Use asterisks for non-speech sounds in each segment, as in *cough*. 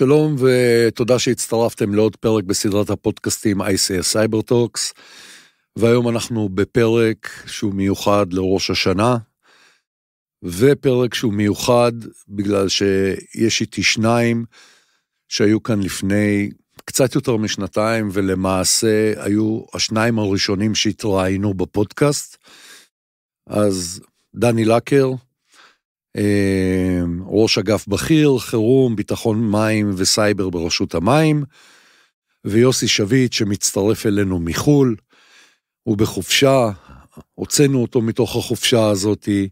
שלום ותודה שהצטרפתם לעוד פרק בסדרת הפודקאסטים ICS CyberTalks, והיום אנחנו בפרק שהוא מיוחד לראש השנה, ופרק שהוא מיוחד בגלל שיש איתי שניים שהיו כאן לפני קצת יותר משנתיים, ולמעשה היו השניים הראשונים שהתראיינו בפודקאסט. אז דני לקר, אמ, ראש אגף בכיר, חירום, ביטחון מים וסייבר ברשות המים, ויוסי שביט שמצטרף אלינו מחו"ל, הוא בחופשה, הוצאנו אותו מתוך החופשה הזאתי,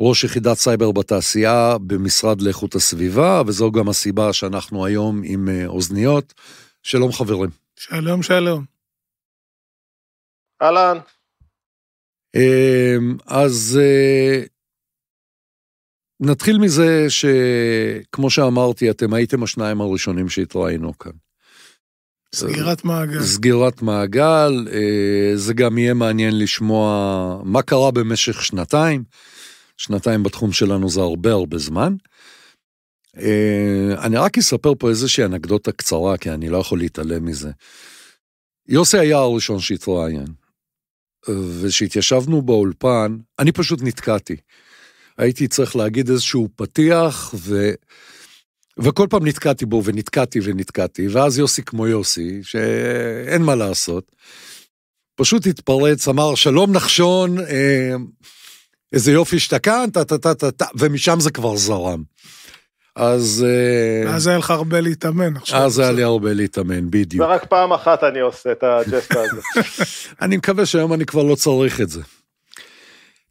ראש יחידת סייבר בתעשייה במשרד לאיכות הסביבה, וזו גם הסיבה שאנחנו היום עם אה, אוזניות. שלום חברים. שלום, שלום. אהלן. אמ, אז אה, נתחיל מזה שכמו שאמרתי, אתם הייתם השניים הראשונים שהתראינו כאן. סגירת מעגל. סגירת מעגל, אה, זה גם יהיה מעניין לשמוע מה קרה במשך שנתיים. שנתיים בתחום שלנו זה הרבה הרבה זמן. אה, אני רק אספר פה איזושהי אנקדוטה קצרה, כי אני לא יכול להתעלם מזה. יוסי היה הראשון שהתראיין, וכשהתיישבנו באולפן, אני פשוט נתקעתי. הייתי צריך להגיד איזשהו פתיח, ו... וכל פעם נתקעתי בו, ונתקעתי ונתקעתי, ואז יוסי כמו יוסי, שאין מה לעשות, פשוט התפרץ, אמר, שלום נחשון, אה, איזה יופי שאתה כאן, טה-טה-טה-טה, ומשם זה כבר זרם. אז... אה, אז היה לך הרבה להתאמן עכשיו. אז היה לי הרבה להתאמן, בדיוק. ורק פעם אחת אני עושה את הג'סטה הזאת. *laughs* אני מקווה שהיום אני כבר לא צריך את זה.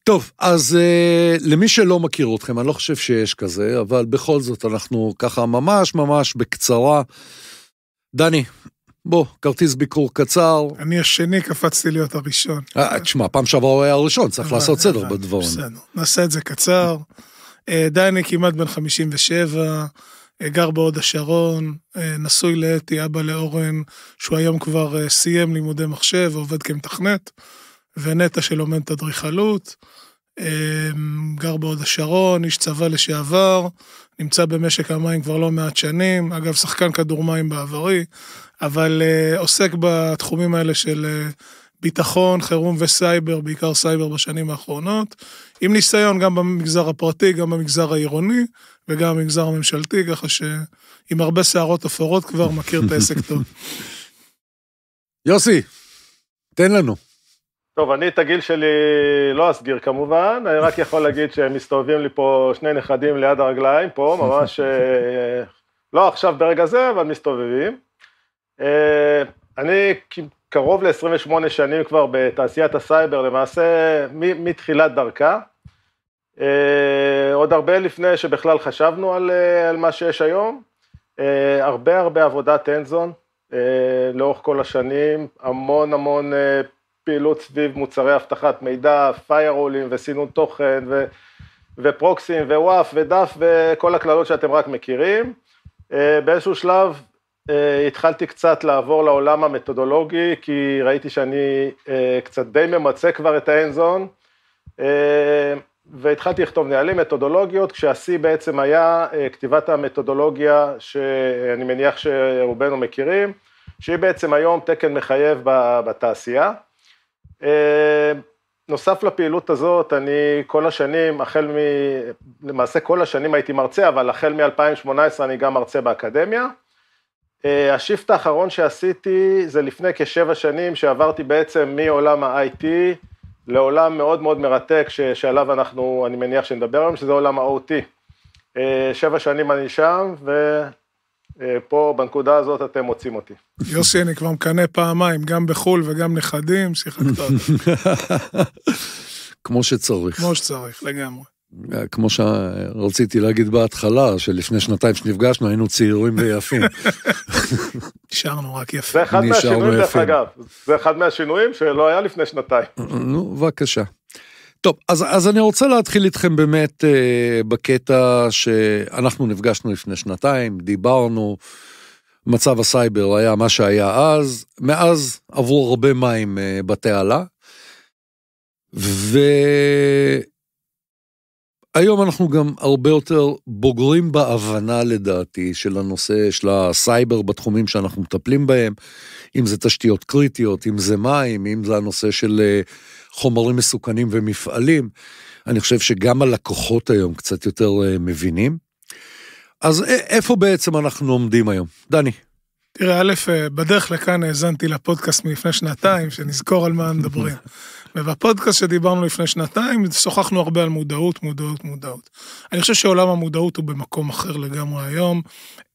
טוב, אז אה, למי שלא מכיר אתכם, אני לא חושב שיש כזה, אבל בכל זאת אנחנו ככה ממש ממש בקצרה. דני, בוא, כרטיס ביקור קצר. אני השני, קפצתי להיות הראשון. אה, תשמע, פעם שעברה הוא היה הראשון, צריך אבל, לעשות סדר בדברים. בסדר, נעשה את זה קצר. אה, דני כמעט בן 57, אה, גר בהוד השרון, אה, נשוי לאתי, אבא לאורן, שהוא היום כבר סיים לימודי מחשב ועובד כמתכנת. ונטע שלומד אדריכלות, אמ, גר בהוד השרון, איש צבא לשעבר, נמצא במשק המים כבר לא מעט שנים, אגב, שחקן כדור מים בעברי, אבל אה, עוסק בתחומים האלה של אה, ביטחון, חירום וסייבר, בעיקר סייבר בשנים האחרונות, עם ניסיון גם במגזר הפרטי, גם במגזר העירוני וגם במגזר הממשלתי, ככה שעם הרבה שערות אפורות כבר מכיר את העסק טוב. *laughs* יוסי, תן לנו. טוב, אני את הגיל שלי לא אסגיר כמובן, אני רק יכול להגיד שמסתובבים לי פה שני נכדים ליד הרגליים, פה ממש, אה, לא עכשיו ברגע זה, אבל מסתובבים. אה, אני קרוב ל-28 שנים כבר בתעשיית הסייבר, למעשה מתחילת דרכה. אה, עוד הרבה לפני שבכלל חשבנו על, על מה שיש היום, הרבה הרבה עבודת אנזון לאורך כל השנים, המון המון פעילות סביב מוצרי אבטחת מידע, firewallים וסינון תוכן ו, ופרוקסים ווואף ודף וכל הקללות שאתם רק מכירים. אה, באיזשהו שלב אה, התחלתי קצת לעבור לעולם המתודולוגי כי ראיתי שאני אה, קצת די ממצה כבר את זון והתחלתי לכתוב נהלים, מתודולוגיות, כשהשיא בעצם היה כתיבת המתודולוגיה שאני מניח שרובנו מכירים, שהיא בעצם היום תקן מחייב בתעשייה. אמ, נוסף לפעילות הזאת, אני כל השנים, החל מ... למעשה כל השנים הייתי מרצה, אבל החל מ-2018 אני גם מרצה באקדמיה. אה, השיפט האחרון שעשיתי זה לפני כשבע שנים, שעברתי בעצם מעולם ה-IT לעולם מאוד מאוד מרתק, ש... שעליו אנחנו, אני מניח שנדבר היום, שזה עולם ה-OT. אה, שבע שנים אני שם, ו... אה, פה בנקודה הזאת אתם מוצאים אותי. יוסי, אני כבר מקנא פעמיים, גם בחו"ל וגם נכדים, שיחקת אותי. כמו שצריך. כמו שצריך, לגמרי. אה, כמו שרציתי להגיד בהתחלה, שלפני שנתיים שנפגשנו היינו צעירים ויפים. נשארנו רק יפים. זה אחד מהשינויים, דרך אגב. זה אחד מהשינויים שלא היה לפני שנתיים. נו, בבקשה. טוב, אז, אז אני רוצה להתחיל איתכם באמת אה, בקטע שאנחנו נפגשנו לפני שנתיים, דיברנו, מצב הסייבר היה מה שהיה אז, מאז עברו הרבה מים אה, בתעלה, ו... היום אנחנו גם הרבה יותר בוגרים בהבנה לדעתי של הנושא של הסייבר בתחומים שאנחנו מטפלים בהם, אם זה תשתיות קריטיות, אם זה מים, אם זה הנושא של אה, חומרים מסוכנים ומפעלים. אני חושב שגם הלקוחות היום קצת יותר אה, מבינים. אז אה, איפה בעצם אנחנו עומדים היום? דני. תראה, א', בדרך לכאן האזנתי לפודקאסט מלפני שנתיים, שנזכור על מה מדברים. *laughs* ובפודקאסט שדיברנו לפני שנתיים, שוחחנו הרבה על מודעות, מודעות, מודעות. אני חושב שעולם המודעות הוא במקום אחר לגמרי היום.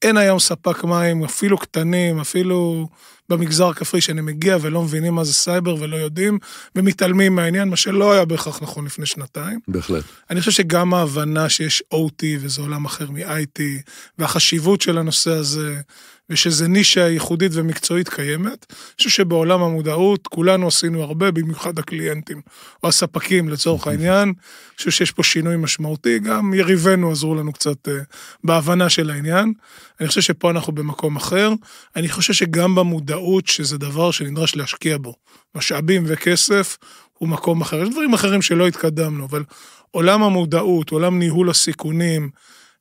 אין היום ספק מים, אפילו קטנים, אפילו במגזר הכפרי שאני מגיע ולא מבינים מה זה סייבר ולא יודעים, ומתעלמים מהעניין, מה שלא היה בהכרח נכון לפני שנתיים. בהחלט. אני חושב שגם ההבנה שיש OT וזה עולם אחר מ-IT, והחשיבות של הנושא הזה, ושזה נישה ייחודית ומקצועית קיימת. אני חושב שבעולם המודעות כולנו עשינו הרבה, במיוחד הקליינטים, או הספקים לצורך אוקיי. העניין. אני חושב שיש פה שינוי משמעותי, גם יריבינו עזרו לנו קצת uh, בהבנה של העניין. אני חושב שפה אנחנו במקום אחר. אני חושב שגם במודעות, שזה דבר שנדרש להשקיע בו, משאבים וכסף, הוא מקום אחר. יש דברים אחרים שלא התקדמנו, אבל עולם המודעות, עולם ניהול הסיכונים,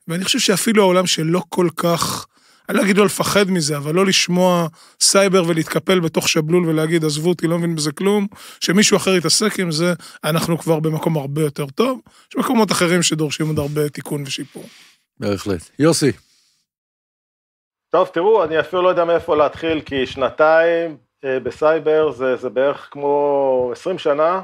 ואני חושב שאפילו העולם שלא כל כך אני לא אגיד לא לפחד מזה, אבל לא לשמוע סייבר ולהתקפל בתוך שבלול ולהגיד, עזבו אותי, לא מבין בזה כלום, שמישהו אחר יתעסק עם זה, אנחנו כבר במקום הרבה יותר טוב. יש מקומות אחרים שדורשים עוד הרבה תיקון ושיפור. בהחלט. יוסי. טוב, תראו, אני אפילו לא יודע מאיפה להתחיל, כי שנתיים אה, בסייבר זה, זה בערך כמו 20 שנה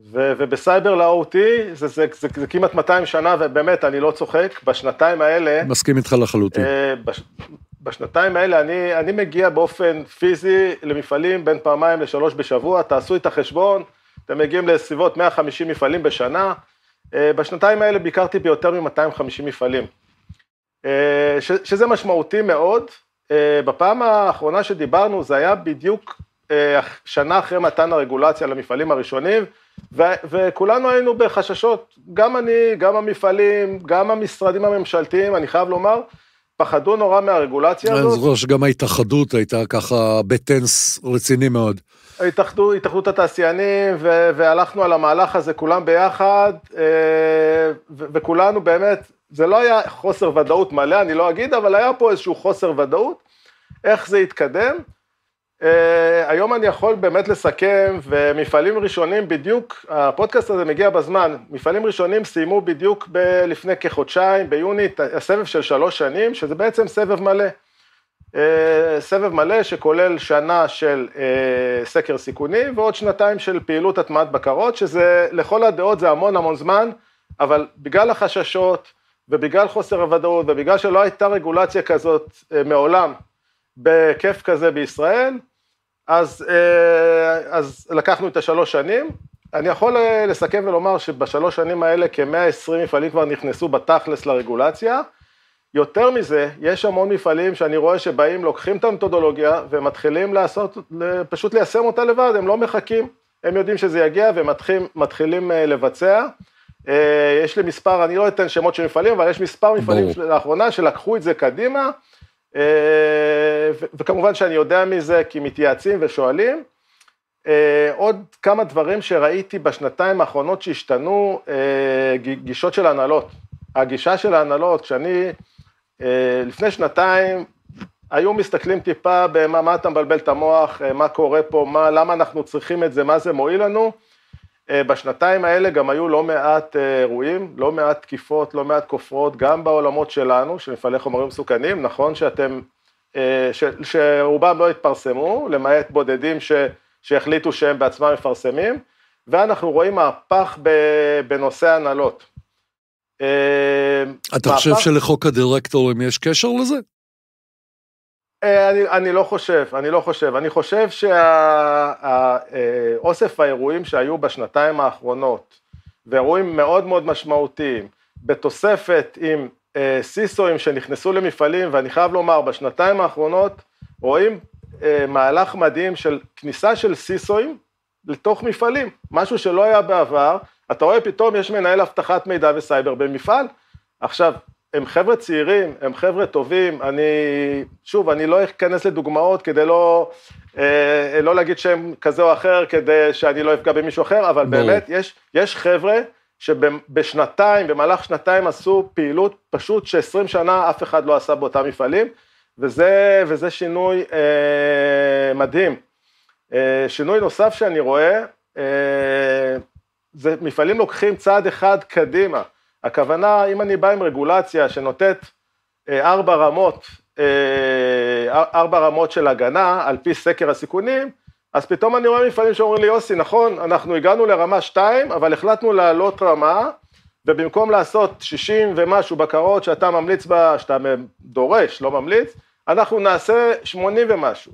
ו- ובסייבר ל-OT זה, זה, זה, זה כמעט 200 שנה, ובאמת, אני לא צוחק, בשנתיים האלה... מסכים איתך לחלוטין. אה, בש, בשנתיים האלה אני, אני מגיע באופן פיזי למפעלים בין פעמיים לשלוש בשבוע, תעשו את החשבון, אתם מגיעים לסביבות 150 מפעלים בשנה. אה, בשנתיים האלה ביקרתי ביותר מ-250 מפעלים, אה, ש, שזה משמעותי מאוד. אה, בפעם האחרונה שדיברנו זה היה בדיוק אה, שנה אחרי מתן הרגולציה למפעלים הראשונים, ו- וכולנו היינו בחששות, גם אני, גם המפעלים, גם המשרדים הממשלתיים, אני חייב לומר, פחדו נורא מהרגולציה הזאת. אני זוכר שגם ההתאחדות הייתה ככה בטנס רציני מאוד. התאחדו, התאחדות התעשיינים, ו- והלכנו על המהלך הזה כולם ביחד, אה, ו- וכולנו באמת, זה לא היה חוסר ודאות מלא, אני לא אגיד, אבל היה פה איזשהו חוסר ודאות, איך זה התקדם. Uh, היום אני יכול באמת לסכם, ומפעלים ראשונים בדיוק, הפודקאסט הזה מגיע בזמן, מפעלים ראשונים סיימו בדיוק ב- לפני כחודשיים, ביוני, הסבב של שלוש שנים, שזה בעצם סבב מלא. Uh, סבב מלא שכולל שנה של uh, סקר סיכוני ועוד שנתיים של פעילות הטמעת בקרות, שזה לכל הדעות זה המון המון זמן, אבל בגלל החששות ובגלל חוסר הוודאות ובגלל שלא הייתה רגולציה כזאת מעולם, בכיף כזה בישראל, אז, אה, אז לקחנו את השלוש שנים, אני יכול אה, לסכם ולומר שבשלוש שנים האלה כ-120 מפעלים כבר נכנסו בתכלס לרגולציה, יותר מזה, יש המון מפעלים שאני רואה שבאים, לוקחים את המתודולוגיה ומתחילים לעשות, פשוט ליישם אותה לבד, הם לא מחכים, הם יודעים שזה יגיע ומתחילים אה, לבצע. יש לי מספר, אני לא אתן שמות של מפעלים, אבל יש מספר מפעלים לאחרונה שלקחו את זה קדימה אה, וכמובן שאני יודע מזה כי מתייעצים ושואלים. אה, עוד כמה דברים שראיתי בשנתיים האחרונות שהשתנו, אה, גישות של הנהלות. הגישה של ההנהלות, כשאני לפני שנתיים היו מסתכלים טיפה במה מה אתה מבלבל את המוח, מה קורה פה, מה, למה אנחנו צריכים את זה, מה זה מועיל לנו, אה, בשנתיים האלה גם היו לא מעט אה, אירועים, לא מעט תקיפות, לא מעט כופרות, גם בעולמות שלנו, של מפעלי חומרים מסוכנים, נכון שאתם, אה, ש, שרובם לא התפרסמו, למעט בודדים ש, שהחליטו שהם בעצמם מפרסמים, ואנחנו רואים מהפך בנושא הנהלות. אתה מהפך... חושב שלחוק הדירקטורים יש קשר לזה? אה, אני, אני לא חושב, אני לא חושב. אני חושב שהאוסף שה, אה, האירועים שהיו בשנתיים האחרונות, ואירועים מאוד מאוד משמעותיים, בתוספת עם אה, סיסואים שנכנסו למפעלים, ואני חייב לומר, בשנתיים האחרונות רואים אה, מהלך מדהים של כניסה של סיסואים לתוך מפעלים, משהו שלא היה בעבר, אתה רואה פתאום יש מנהל אבטחת מידע וסייבר במפעל. עכשיו, הם חבר'ה צעירים, הם חבר'ה טובים, אני, שוב, אני לא אכנס לדוגמאות כדי לא, אה, לא להגיד שהם כזה או אחר, כדי שאני לא אפגע במישהו אחר, אבל ברור. באמת, יש, יש חבר'ה שבשנתיים, במהלך שנתיים עשו פעילות פשוט ש-20 שנה אף אחד לא עשה באותם מפעלים, וזה, וזה שינוי אה, מדהים. אה, שינוי נוסף שאני רואה, אה, זה מפעלים לוקחים צעד אחד קדימה. הכוונה, אם אני בא עם רגולציה שנותנת אה, ארבע רמות, אה, אה, ארבע רמות של הגנה על פי סקר הסיכונים, אז פתאום אני רואה מפעלים שאומרים לי, יוסי, נכון, אנחנו הגענו לרמה שתיים, אבל החלטנו לעלות רמה, ובמקום לעשות שישים ומשהו בקרות שאתה ממליץ, בה, שאתה דורש, לא ממליץ, אנחנו נעשה שמונים ומשהו.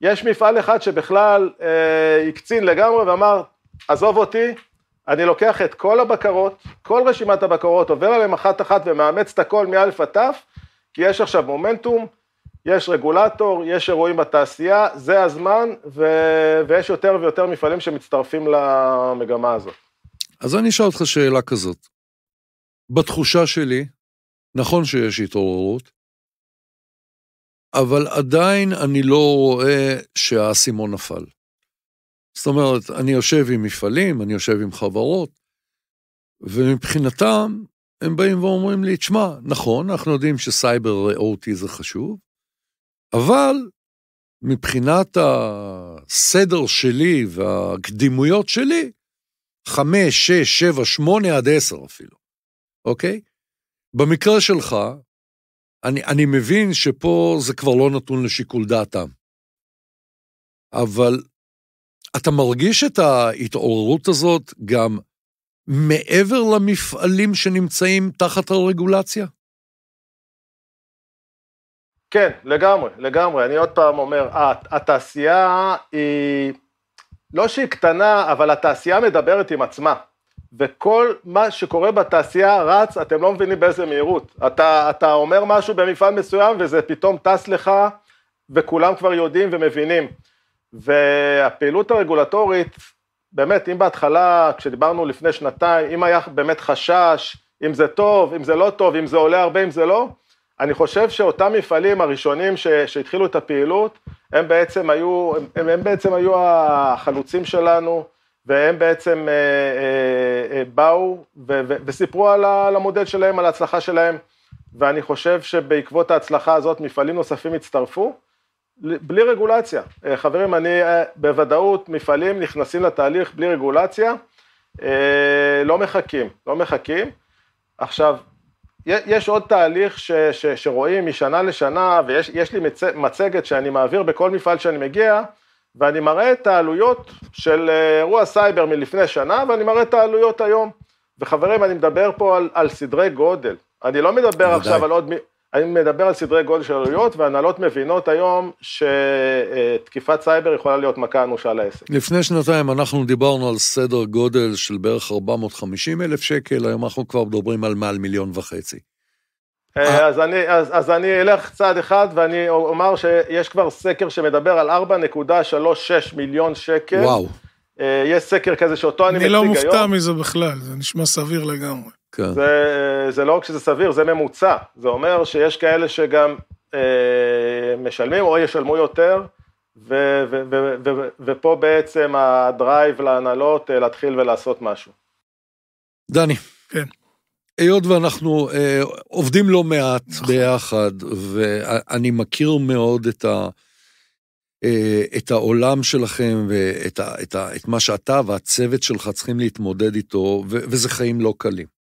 יש מפעל אחד שבכלל אה, הקצין לגמרי ואמר, עזוב אותי, אני לוקח את כל הבקרות, כל רשימת הבקרות, עובר עליהן אחת אחת ומאמץ את הכל מא' עד ת', כי יש עכשיו מומנטום, יש רגולטור, יש אירועים בתעשייה, זה הזמן, ו... ויש יותר ויותר מפעלים שמצטרפים למגמה הזאת. אז אני אשאל אותך שאלה כזאת. בתחושה שלי, נכון שיש התעוררות, אבל עדיין אני לא רואה שהאסימון נפל. זאת אומרת, אני יושב עם מפעלים, אני יושב עם חברות, ומבחינתם, הם באים ואומרים לי, תשמע, נכון, אנחנו יודעים שסייבר OT זה חשוב, אבל מבחינת הסדר שלי והקדימויות שלי, חמש, שש, שבע, שמונה עד עשר אפילו, אוקיי? במקרה שלך, אני, אני מבין שפה זה כבר לא נתון לשיקול דעתם. אבל אתה מרגיש את ההתעוררות הזאת גם מעבר למפעלים שנמצאים תחת הרגולציה? כן, לגמרי, לגמרי. אני עוד פעם אומר, התעשייה היא, לא שהיא קטנה, אבל התעשייה מדברת עם עצמה. וכל מה שקורה בתעשייה רץ, אתם לא מבינים באיזה מהירות. אתה, אתה אומר משהו במפעל מסוים וזה פתאום טס לך, וכולם כבר יודעים ומבינים. והפעילות הרגולטורית, באמת, אם בהתחלה, כשדיברנו לפני שנתיים, אם היה באמת חשש, אם זה טוב, אם זה לא טוב, אם זה עולה הרבה, אם זה לא, אני חושב שאותם מפעלים הראשונים ש, שהתחילו את הפעילות, הם בעצם היו, הם, הם בעצם היו החלוצים שלנו, והם בעצם אה, אה, אה, באו ו, ו, וסיפרו על, על המודל שלהם, על ההצלחה שלהם, ואני חושב שבעקבות ההצלחה הזאת מפעלים נוספים הצטרפו, בלי רגולציה. אה, חברים, אני אה, בוודאות, מפעלים נכנסים לתהליך בלי רגולציה, אה, לא מחכים, לא מחכים. עכשיו, יש עוד תהליך ש, ש, שרואים משנה לשנה, ויש לי מצגת שאני מעביר בכל מפעל שאני מגיע, ואני מראה את העלויות של אירוע סייבר מלפני שנה, ואני מראה את העלויות היום. וחברים, אני מדבר פה על, על סדרי גודל. אני לא מדבר עכשיו על עוד... מ... אני מדבר על סדרי גודל של עלויות, והנהלות מבינות היום שתקיפת סייבר יכולה להיות מכה אנושה לעסק. לפני שנתיים אנחנו דיברנו על סדר גודל של בערך 450 אלף שקל, היום אנחנו כבר מדברים על מעל מיליון וחצי. אה, אז אני, אז, אז אני אלך צעד אחד ואני אומר שיש כבר סקר שמדבר על 4.36 מיליון שקל. וואו. אה, יש סקר כזה שאותו אני, אני לא מציג לא היום. אני לא מופתע מזה בכלל, זה נשמע סביר לגמרי. כן. זה, אה, זה לא רק שזה סביר, זה ממוצע. זה אומר שיש כאלה שגם אה, משלמים או ישלמו יותר, ו, ו, ו, ו, ו, ופה בעצם הדרייב להנהלות אה, להתחיל ולעשות משהו. דני. כן. היות ואנחנו אה, עובדים לא מעט נכון. ביחד, ואני מכיר מאוד את, ה, אה, את העולם שלכם ואת ה, את ה, את מה שאתה והצוות שלך צריכים להתמודד איתו, ו, וזה חיים לא קלים.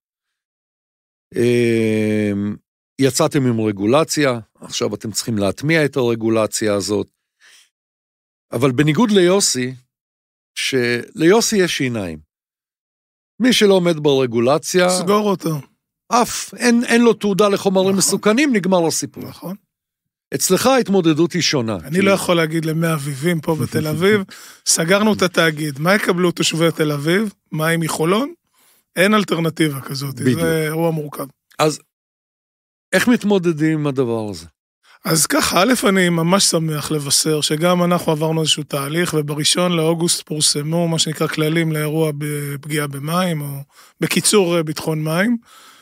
אמ, יצאתם עם רגולציה, עכשיו אתם צריכים להטמיע את הרגולציה הזאת. אבל בניגוד ליוסי, שליוסי יש שיניים. מי שלא עומד ברגולציה... סגור אותו. אף, אין, אין לו תעודה לחומרים נכון. מסוכנים, נגמר הסיפור. נכון. אצלך ההתמודדות היא שונה. אני לא כי... לא יכול להגיד למי אביבים פה בתל אביב, *laughs* סגרנו את התאגיד, מה יקבלו תושבי תל אביב? מים מחולון? אין אלטרנטיבה כזאת, בדיוק. זה אירוע מורכב. אז איך מתמודדים עם הדבר הזה? אז ככה, א', אני ממש שמח לבשר שגם אנחנו עברנו איזשהו תהליך, ובראשון לאוגוסט פורסמו מה שנקרא כללים לאירוע בפגיעה במים, או בקיצור אה, ביטחון מים,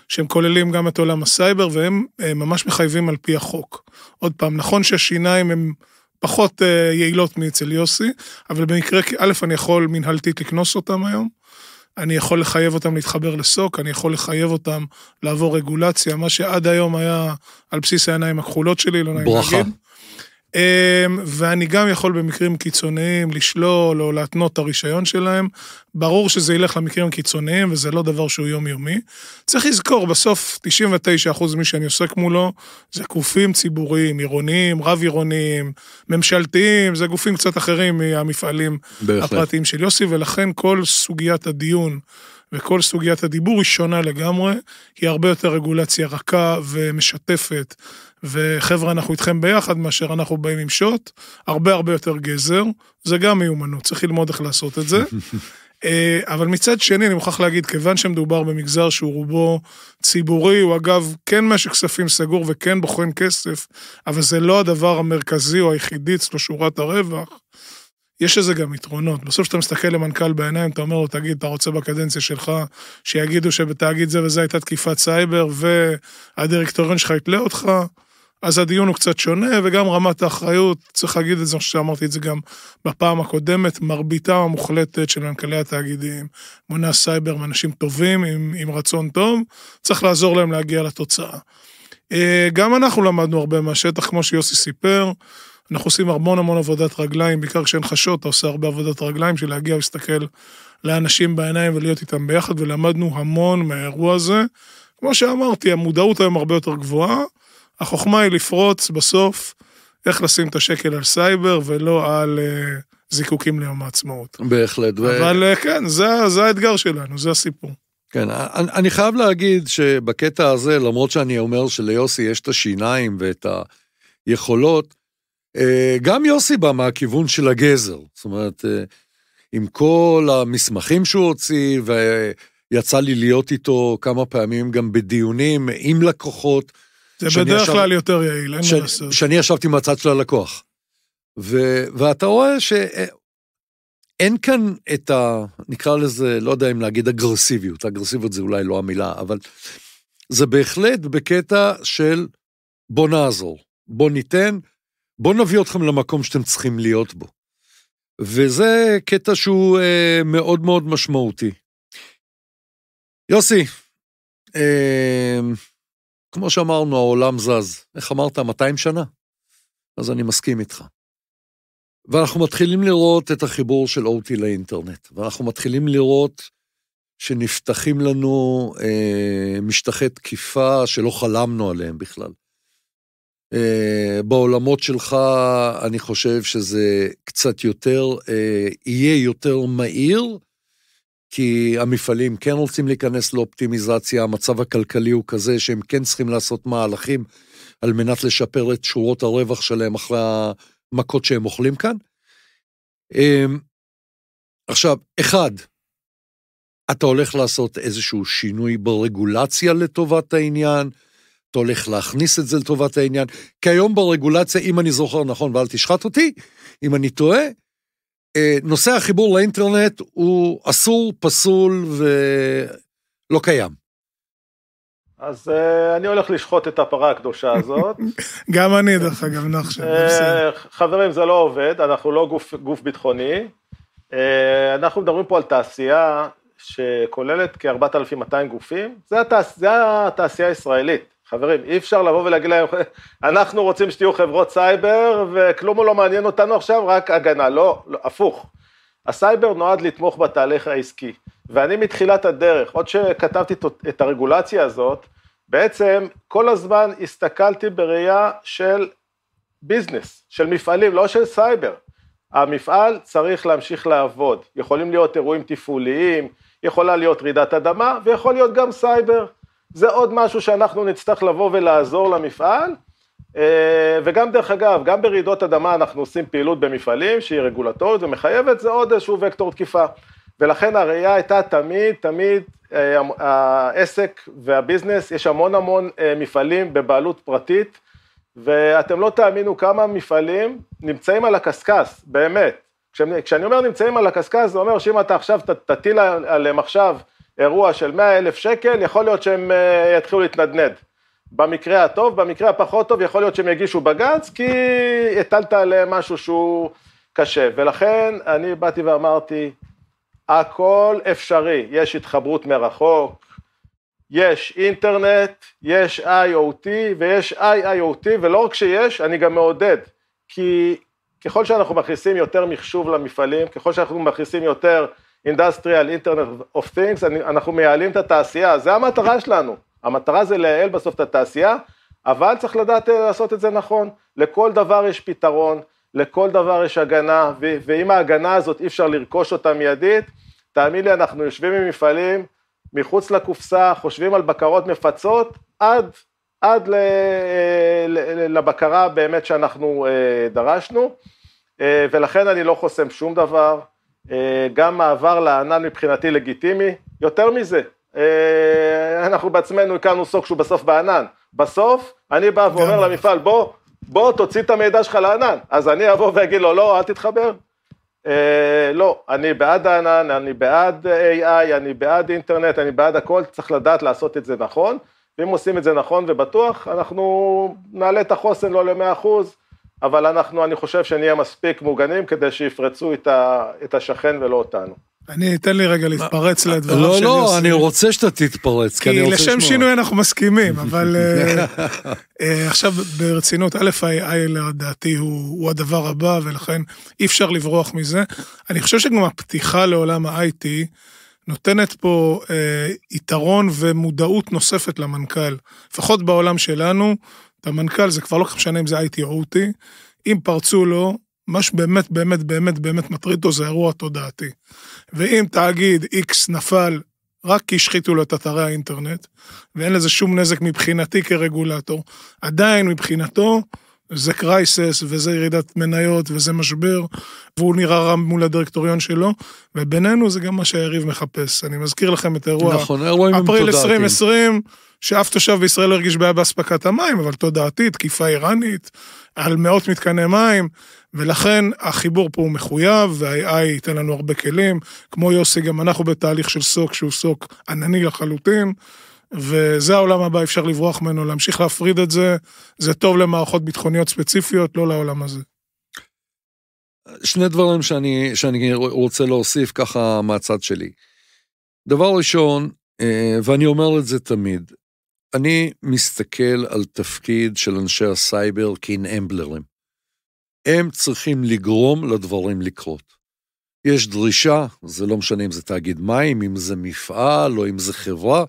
שהם כוללים גם את עולם הסייבר, והם אה, ממש מחייבים על פי החוק. עוד פעם, נכון שהשיניים הם... פחות אה, יעילות מאצל יוסי, אבל במקרה, א', אני יכול מנהלתית לקנוס אותם היום, אני יכול לחייב אותם להתחבר לסוק, אני יכול לחייב אותם לעבור רגולציה, מה שעד היום היה על בסיס העיניים הכחולות שלי, לא נעים להגיד. ברכה. אמ, ואני גם יכול במקרים קיצוניים לשלול או להתנות את הרישיון שלהם. ברור שזה ילך למקרים קיצוניים וזה לא דבר שהוא יומיומי. צריך לזכור, בסוף 99% מי שאני עוסק מולו זה גופים ציבוריים, עירוניים, רב-עירוניים, ממשלתיים, זה גופים קצת אחרים מהמפעלים בהחלט. הפרטיים של יוסי, ולכן כל סוגיית הדיון וכל סוגיית הדיבור היא שונה לגמרי, היא הרבה יותר רגולציה רכה ומשתפת. וחבר'ה, אנחנו איתכם ביחד מאשר אנחנו באים עם שוט, הרבה הרבה יותר גזר, זה גם מיומנות, צריך ללמוד איך לעשות את זה. *laughs* אה, אבל מצד שני, אני מוכרח להגיד, כיוון שמדובר במגזר שהוא רובו ציבורי, הוא אגב כן משק כספים סגור וכן בוחן כסף, אבל זה לא הדבר המרכזי או היחידי אצלו שורת הרווח. יש לזה גם יתרונות. בסוף כשאתה מסתכל למנכ"ל בעיניים, אתה אומר לו, תגיד, אתה רוצה בקדנציה שלך שיגידו שבתאגיד זה וזה הייתה תקיפת סייבר והדירקטוריון שלך יתלה אותך? אז הדיון הוא קצת שונה, וגם רמת האחריות, צריך להגיד את זה, אני חושב שאמרתי את זה גם בפעם הקודמת, מרביתם המוחלטת של מנכ"לי התאגידים, מונע סייבר, הם אנשים טובים, עם, עם רצון טוב, צריך לעזור להם להגיע לתוצאה. אה, גם אנחנו למדנו הרבה מהשטח, כמו שיוסי סיפר. אנחנו עושים המון המון עבודת רגליים, בעיקר כשאין לך שוט, אתה עושה הרבה עבודת רגליים של להגיע ולהסתכל לאנשים בעיניים ולהיות איתם ביחד, ולמדנו המון מהאירוע הזה. כמו שאמרתי, המודעות היום הרבה יותר גבוהה, החוכמה היא לפרוץ בסוף איך לשים את השקל על סייבר ולא על אה, זיקוקים ליום העצמאות. בהחלט. אבל אה, כן, זה, זה האתגר שלנו, זה הסיפור. כן, אה, אני, אני חייב להגיד שבקטע הזה, למרות שאני אומר שליוסי יש את השיניים ואת היכולות, אה, גם יוסי בא מהכיוון של הגזר. זאת אומרת, אה, עם כל המסמכים שהוא הוציא, ויצא לי להיות איתו כמה פעמים גם בדיונים עם לקוחות, זה בדרך ישב... כלל יותר יעיל, אין ש... מה לעשות. שאני ישבתי מהצד של הלקוח. ו... ואתה רואה שאין אה, כאן את ה... נקרא לזה, לא יודע אם להגיד אגרסיביות, אגרסיביות זה אולי לא המילה, אבל זה בהחלט בקטע של בוא נעזור, בוא ניתן, בוא נביא אתכם למקום שאתם צריכים להיות בו. וזה קטע שהוא אה, מאוד מאוד משמעותי. יוסי, אה, כמו שאמרנו, העולם זז. איך אמרת, 200 שנה? אז אני מסכים איתך. ואנחנו מתחילים לראות את החיבור של OT לאינטרנט, ואנחנו מתחילים לראות שנפתחים לנו אה, משטחי תקיפה שלא חלמנו עליהם בכלל. אה, בעולמות שלך, אני חושב שזה קצת יותר, אה, יהיה יותר מהיר, כי המפעלים כן רוצים להיכנס לאופטימיזציה, המצב הכלכלי הוא כזה שהם כן צריכים לעשות מהלכים על מנת לשפר את שורות הרווח שלהם אחרי המכות שהם אוכלים כאן. אמ, עכשיו, אחד, אתה הולך לעשות איזשהו שינוי ברגולציה לטובת העניין, אתה הולך להכניס את זה לטובת העניין, כי היום ברגולציה, אם אני זוכר נכון, ואל תשחט אותי, אם אני טועה, אה, נושא החיבור לאינטרנט הוא אסור, פסול ולא קיים. אז uh, אני הולך לשחוט את הפרה הקדושה הזאת. *laughs* גם אני דרך אגב נחשב. לא אה, חברים זה לא עובד, אנחנו לא גוף, גוף ביטחוני. Uh, אנחנו מדברים פה על תעשייה שכוללת כ-4,200 גופים, זה, התעש... זה התעשייה הישראלית. חברים, אי אפשר לבוא ולהגיד להם, *laughs* אנחנו רוצים שתהיו חברות סייבר וכלום הוא לא מעניין אותנו עכשיו, רק הגנה. לא, לא הפוך. הסייבר נועד לתמוך בתהליך העסקי, ואני מתחילת הדרך, עוד שכתבתי את הרגולציה הזאת, בעצם כל הזמן הסתכלתי בראייה של ביזנס, של מפעלים, לא של סייבר. המפעל צריך להמשיך לעבוד, יכולים להיות אירועים תפעוליים, יכולה להיות רעידת אדמה ויכול להיות גם סייבר. זה עוד משהו שאנחנו נצטרך לבוא ולעזור למפעל. אה, וגם דרך אגב, גם ברעידות אדמה אנחנו עושים פעילות במפעלים שהיא רגולטורית ומחייבת, זה עוד איזשהו וקטור תקיפה. ולכן הראייה הייתה תמיד, תמיד אה, העסק והביזנס, יש המון המון אה, מפעלים בבעלות פרטית, ואתם לא תאמינו כמה מפעלים נמצאים על הקשקש, באמת. כשאני אומר נמצאים על הקשקש, זה אומר שאם אתה עכשיו תטיל עליהם עכשיו אירוע של 100 אלף שקל, יכול להיות שהם אה, יתחילו להתנדנד. במקרה הטוב, במקרה הפחות טוב, יכול להיות שהם יגישו בג"ץ, כי הטלת עליהם משהו שהוא קשה. ולכן אני באתי ואמרתי, הכל אפשרי, יש התחברות מרחוק, יש אינטרנט, יש IOT ויש IIOT, ולא רק שיש, אני גם מעודד, כי ככל שאנחנו מכניסים יותר מחשוב למפעלים, ככל שאנחנו מכניסים יותר אינדסטריאל אינטרנט אוף Things, אנחנו מייעלים את התעשייה, זה המטרה שלנו, המטרה זה לייעל בסוף את התעשייה, אבל צריך לדעת אה, לעשות את זה נכון, לכל דבר יש פתרון, לכל דבר יש הגנה, ואם ההגנה הזאת אי אפשר לרכוש אותה מיידית, תאמין לי, אנחנו יושבים עם מפעלים מחוץ לקופסה, חושבים על בקרות מפצות, עד, עד ל- אה, ל- לבקרה באמת שאנחנו אה, דרשנו, ולכן אני לא חוסם שום דבר. אה, גם מעבר לענן מבחינתי לגיטימי, יותר מזה, אה, אנחנו בעצמנו הכרנו סוק שהוא בסוף בענן, בסוף אני בא ואומר למפעל בוא, בוא תוציא את המידע שלך לענן, אז אני אבוא ואגיד לו לא, אל תתחבר, אה, לא, אני בעד הענן, אני בעד AI, אני בעד אינטרנט, אני בעד הכל, צריך לדעת לעשות את זה נכון, ואם עושים את זה נכון ובטוח, אנחנו נעלה את החוסן לא למאה אחוז, אבל אנחנו, אני חושב שנהיה מספיק מוגנים כדי שיפרצו את, ה, את השכן ולא אותנו. אני, תן לי רגע להתפרץ לדברים לא, של לא, יוסי. לא, לא, אני רוצה שאתה תתפרץ, כי אני רוצה לשמוע. כי לשם שינוי אנחנו מסכימים, *laughs* אבל אה, אה, עכשיו ברצינות, א', ה-AI לדעתי הוא, הדבר הבא, ולכן אי אפשר לברוח מזה. אני חושב שגם הפתיחה לעולם ה-IT נותנת פה אה, יתרון ומודעות נוספת למנכ"ל, לפחות בעולם שלנו. אתה מנכ"ל, זה כבר לא משנה אם זה IT או OT, אם פרצו לו, מה שבאמת באמת באמת באמת מטריד אותו זה אירוע תודעתי. ואם תאגיד X נפל רק כי השחיתו לו את אתרי האינטרנט, ואין לזה שום נזק מבחינתי כרגולטור, עדיין מבחינתו זה קרייסס, וזה ירידת מניות, וזה משבר, והוא נראה רע מול הדירקטוריון שלו, ובינינו זה גם מה שהיריב מחפש. אני מזכיר לכם את האירוע, נכון, האירועים הם תודעתיים. אפריל 2020, שאף תושב בישראל לא הרגיש בעיה באספקת המים, אבל תודעתי תקיפה איראנית, על מאות מתקני מים, ולכן החיבור פה הוא מחויב, וה-AI ייתן לנו הרבה כלים. כמו יוסי, גם אנחנו בתהליך של סוק, שהוא סוק ענני לחלוטין. וזה העולם הבא, אפשר לברוח ממנו, להמשיך להפריד את זה, זה טוב למערכות ביטחוניות ספציפיות, לא לעולם הזה. שני דברים שאני, שאני רוצה להוסיף ככה מהצד שלי. דבר ראשון, אה, ואני אומר את זה תמיד, אני מסתכל על תפקיד של אנשי הסייבר כאינאמבלרים. הם צריכים לגרום לדברים לקרות. יש דרישה, זה לא משנה אם זה תאגיד מים, אם זה מפעל או אם זה חברה,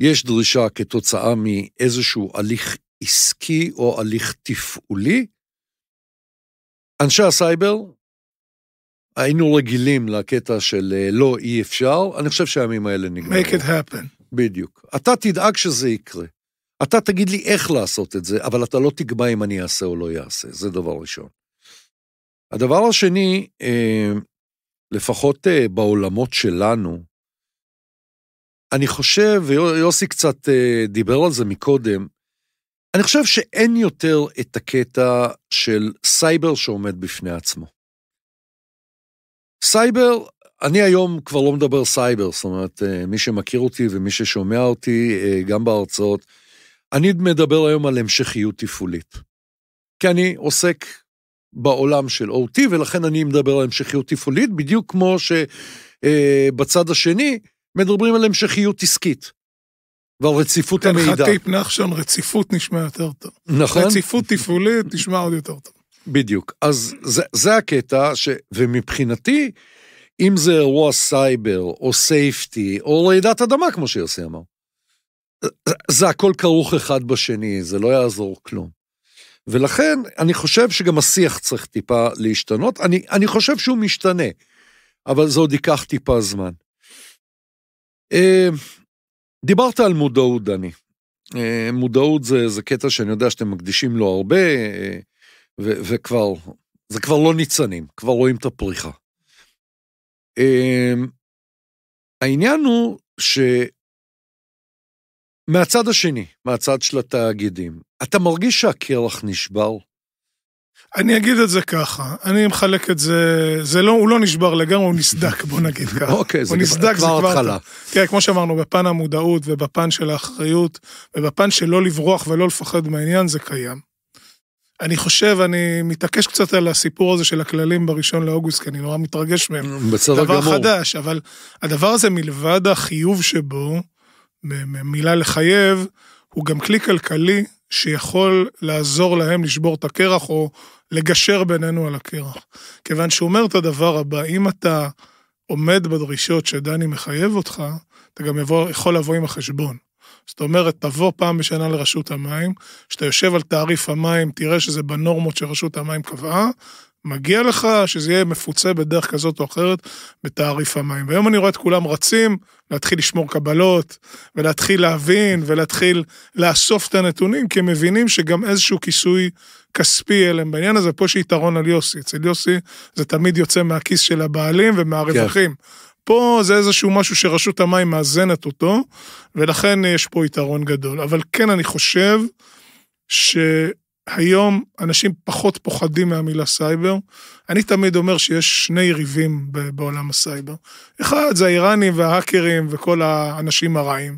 יש דרישה כתוצאה מאיזשהו הליך עסקי או הליך תפעולי. אנשי הסייבר, היינו רגילים לקטע של אה, לא אי אפשר, אני חושב שהימים האלה נגמרו. make it happen. בדיוק. אתה תדאג שזה יקרה. אתה תגיד לי איך לעשות את זה, אבל אתה לא תקבע אם אני אעשה או לא אעשה, זה דבר ראשון. הדבר השני, אה, לפחות אה, בעולמות שלנו, אני חושב, ויוסי קצת אה, דיבר על זה מקודם, אני חושב שאין יותר את הקטע של סייבר שעומד בפני עצמו. סייבר, אני היום כבר לא מדבר סייבר, זאת אומרת, אה, מי שמכיר אותי ומי ששומע אותי, אה, גם בהרצאות, אני מדבר היום על המשכיות תפעולית. כי אני עוסק בעולם של OT, ולכן אני מדבר על המשכיות תפעולית, בדיוק כמו שבצד השני, מדברים על המשכיות עסקית. ועל רציפות כן, המידע. תן לך טיפ נחשון, רציפות נשמע יותר טוב. נכון. רציפות תפעולית *laughs* נשמע עוד יותר טוב. בדיוק. אז זה, זה הקטע, ש... ומבחינתי, אם זה אירוע סייבר, או סייפטי, או רעידת אדמה, כמו שיוסי אמר, זה, זה הכל כרוך אחד בשני, זה לא יעזור כלום. ולכן, אני חושב שגם השיח צריך טיפה להשתנות. אני, אני חושב שהוא משתנה, אבל זה עוד ייקח טיפה זמן. אמ, דיברת על מודעות, דני. אמ, מודעות זה, זה קטע שאני יודע שאתם מקדישים לו הרבה, אה, ו, וכבר, זה כבר לא ניצנים, כבר רואים את הפריחה. אמ, העניין הוא ש... מהצד השני, מהצד של התאגידים, אתה מרגיש שהקרח נשבר? אני אגיד את זה ככה, אני מחלק את זה, זה לא, הוא לא נשבר לגמרי, הוא נסדק, בוא נגיד ככה. *laughs* אוקיי, זה, נסדק, כבר זה כבר התחלה. כן, כמו שאמרנו, בפן המודעות ובפן של האחריות, ובפן של לא לברוח ולא לפחד מהעניין, זה קיים. אני חושב, אני מתעקש קצת על הסיפור הזה של הכללים בראשון לאוגוסט, כי אני נורא מתרגש מהם. *laughs* בסדר גמור. דבר חדש, אבל הדבר הזה מלבד החיוב שבו, מילה לחייב, הוא גם כלי כלכלי שיכול לעזור להם לשבור את הקרח או לגשר בינינו על הקרח. כיוון שהוא אומר את הדבר הבא, אם אתה עומד בדרישות שדני מחייב אותך, אתה גם יבוא, יכול לבוא עם החשבון. זאת אומרת, תבוא פעם בשנה לרשות המים, כשאתה יושב על תעריף המים, תראה שזה בנורמות שרשות המים קבעה, מגיע לך שזה יהיה מפוצה בדרך כזאת או אחרת בתעריף המים. והיום אני רואה את כולם רצים להתחיל לשמור קבלות, ולהתחיל להבין, ולהתחיל לאסוף את הנתונים, כי הם מבינים שגם איזשהו כיסוי כספי יהיה להם בעניין הזה, פה יש יתרון על יוסי. אצל יוסי זה תמיד יוצא מהכיס של הבעלים ומהרווחים. כן. פה זה איזשהו משהו שרשות המים מאזנת אותו, ולכן יש פה יתרון גדול. אבל כן, אני חושב ש... היום אנשים פחות פוחדים מהמילה סייבר. אני תמיד אומר שיש שני יריבים בעולם הסייבר. אחד זה האיראנים וההאקרים וכל האנשים הרעים.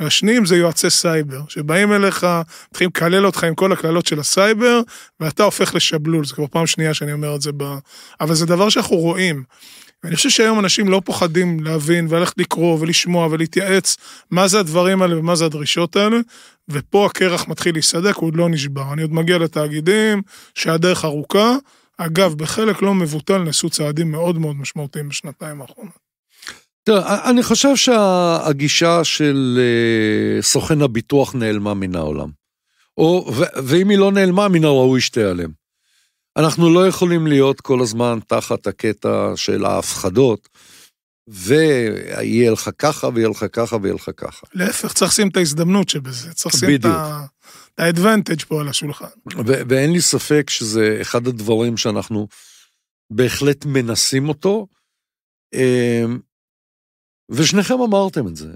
והשניים זה יועצי סייבר, שבאים אליך, מתחילים לקלל אותך עם כל הקללות של הסייבר, ואתה הופך לשבלול, זו כבר פעם שנייה שאני אומר את זה ב... אבל זה דבר שאנחנו רואים. ואני חושב שהיום אנשים לא פוחדים להבין וללכת לקרוא ולשמוע ולהתייעץ מה זה הדברים האלה ומה זה הדרישות האלה, ופה הקרח מתחיל להיסדק, הוא עוד לא נשבר. אני עוד מגיע לתאגידים שהדרך ארוכה. אגב, בחלק לא מבוטל נעשו צעדים מאוד מאוד משמעותיים בשנתיים האחרונות. תראה, אני חושב שהגישה של אה, סוכן הביטוח נעלמה מן העולם. או, ואם היא לא נעלמה, מן הראוי שתיעלם. אנחנו לא יכולים להיות כל הזמן תחת הקטע של ההפחדות, ויהיה לך ככה, ויהיה לך ככה, ויהיה לך ככה. להפך, צריך לשים את ההזדמנות שבזה, צריך לשים את ה... advantage פה על השולחן. ו- ואין לי ספק שזה אחד הדברים שאנחנו בהחלט מנסים אותו. אמ, ושניכם אמרתם את זה.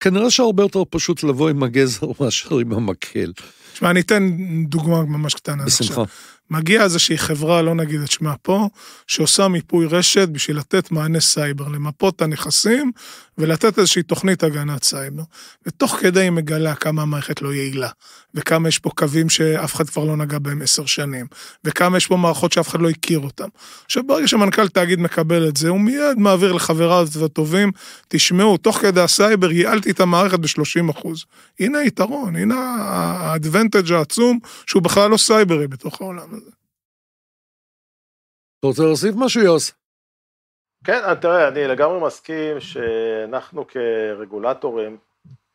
כנראה שהרבה יותר פשוט לבוא עם הגזר *laughs* מאשר עם המקל. תשמע, אני אתן דוגמה ממש קטנה. בשמחה. מגיעה איזושהי חברה, לא נגיד את שמה פה, שעושה מיפוי רשת בשביל לתת מענה סייבר, למפות את הנכסים ולתת איזושהי תוכנית הגנת סייבר. ותוך כדי היא מגלה כמה המערכת לא יעילה, וכמה יש פה קווים שאף אחד כבר לא נגע בהם עשר שנים, וכמה יש פה מערכות שאף אחד לא הכיר אותן. עכשיו, ברגע שמנכ"ל תאגיד מקבל את זה, הוא מיד מעביר לחבריו הטובים, תשמעו, תוך כדי הסייבר ייעלתי את המערכת ב-30%. הנה היתרון, הנה האדוונטג' העצום, שהוא בכלל לא סייברי בתוך העולם הזה. אתה רוצה להוסיף משהו, יוס? כן, אה, תראה, אני לגמרי מסכים שאנחנו כרגולטורים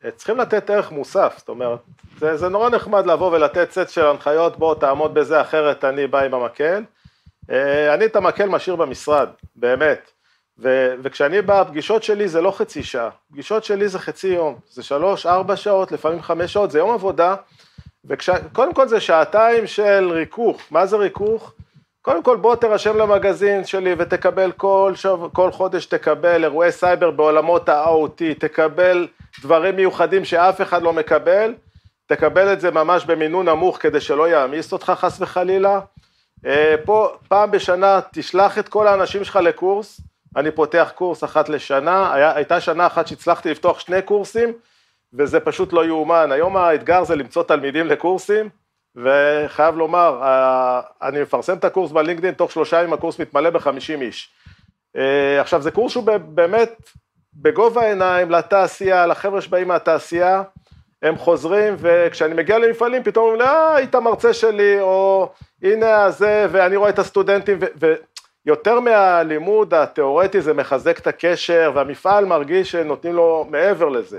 אה, צריכים לתת ערך מוסף, זאת אומרת, זה, זה נורא נחמד לבוא ולתת סט של הנחיות, בוא תעמוד בזה אחרת אני בא עם המקל. אה, אני את המקל משאיר במשרד, באמת. ו- וכשאני בא, הפגישות שלי זה לא חצי שעה, פגישות שלי זה חצי יום, זה שלוש, ארבע שעות, לפעמים חמש שעות, זה יום עבודה, וקודם כל זה שעתיים של ריכוך, מה זה ריכוך? קודם כל בוא תירשם למגזין שלי ותקבל כל, שו, כל חודש תקבל אירועי סייבר בעולמות ה-OT, תקבל דברים מיוחדים שאף אחד לא מקבל, תקבל את זה ממש במינון נמוך כדי שלא יעמיס אותך חס וחלילה. אה, פה פעם בשנה תשלח את כל האנשים שלך לקורס, אני פותח קורס אחת לשנה, היה, הייתה שנה אחת שהצלחתי לפתוח שני קורסים וזה פשוט לא יאומן, היום האתגר זה למצוא תלמידים לקורסים וחייב לומר, אה, אני מפרסם את הקורס בלינקדאין, תוך שלושה ימים הקורס מתמלא בחמישים איש. אה, עכשיו זה קורס שהוא באמת בגובה העיניים לתעשייה, לחבר'ה שבאים מהתעשייה, הם חוזרים וכשאני מגיע למפעלים פתאום אומרים לי, אה, היית מרצה שלי, או הנה הזה, ואני רואה את הסטודנטים, ויותר מהלימוד התיאורטי זה מחזק את הקשר, והמפעל מרגיש שנותנים לו מעבר לזה.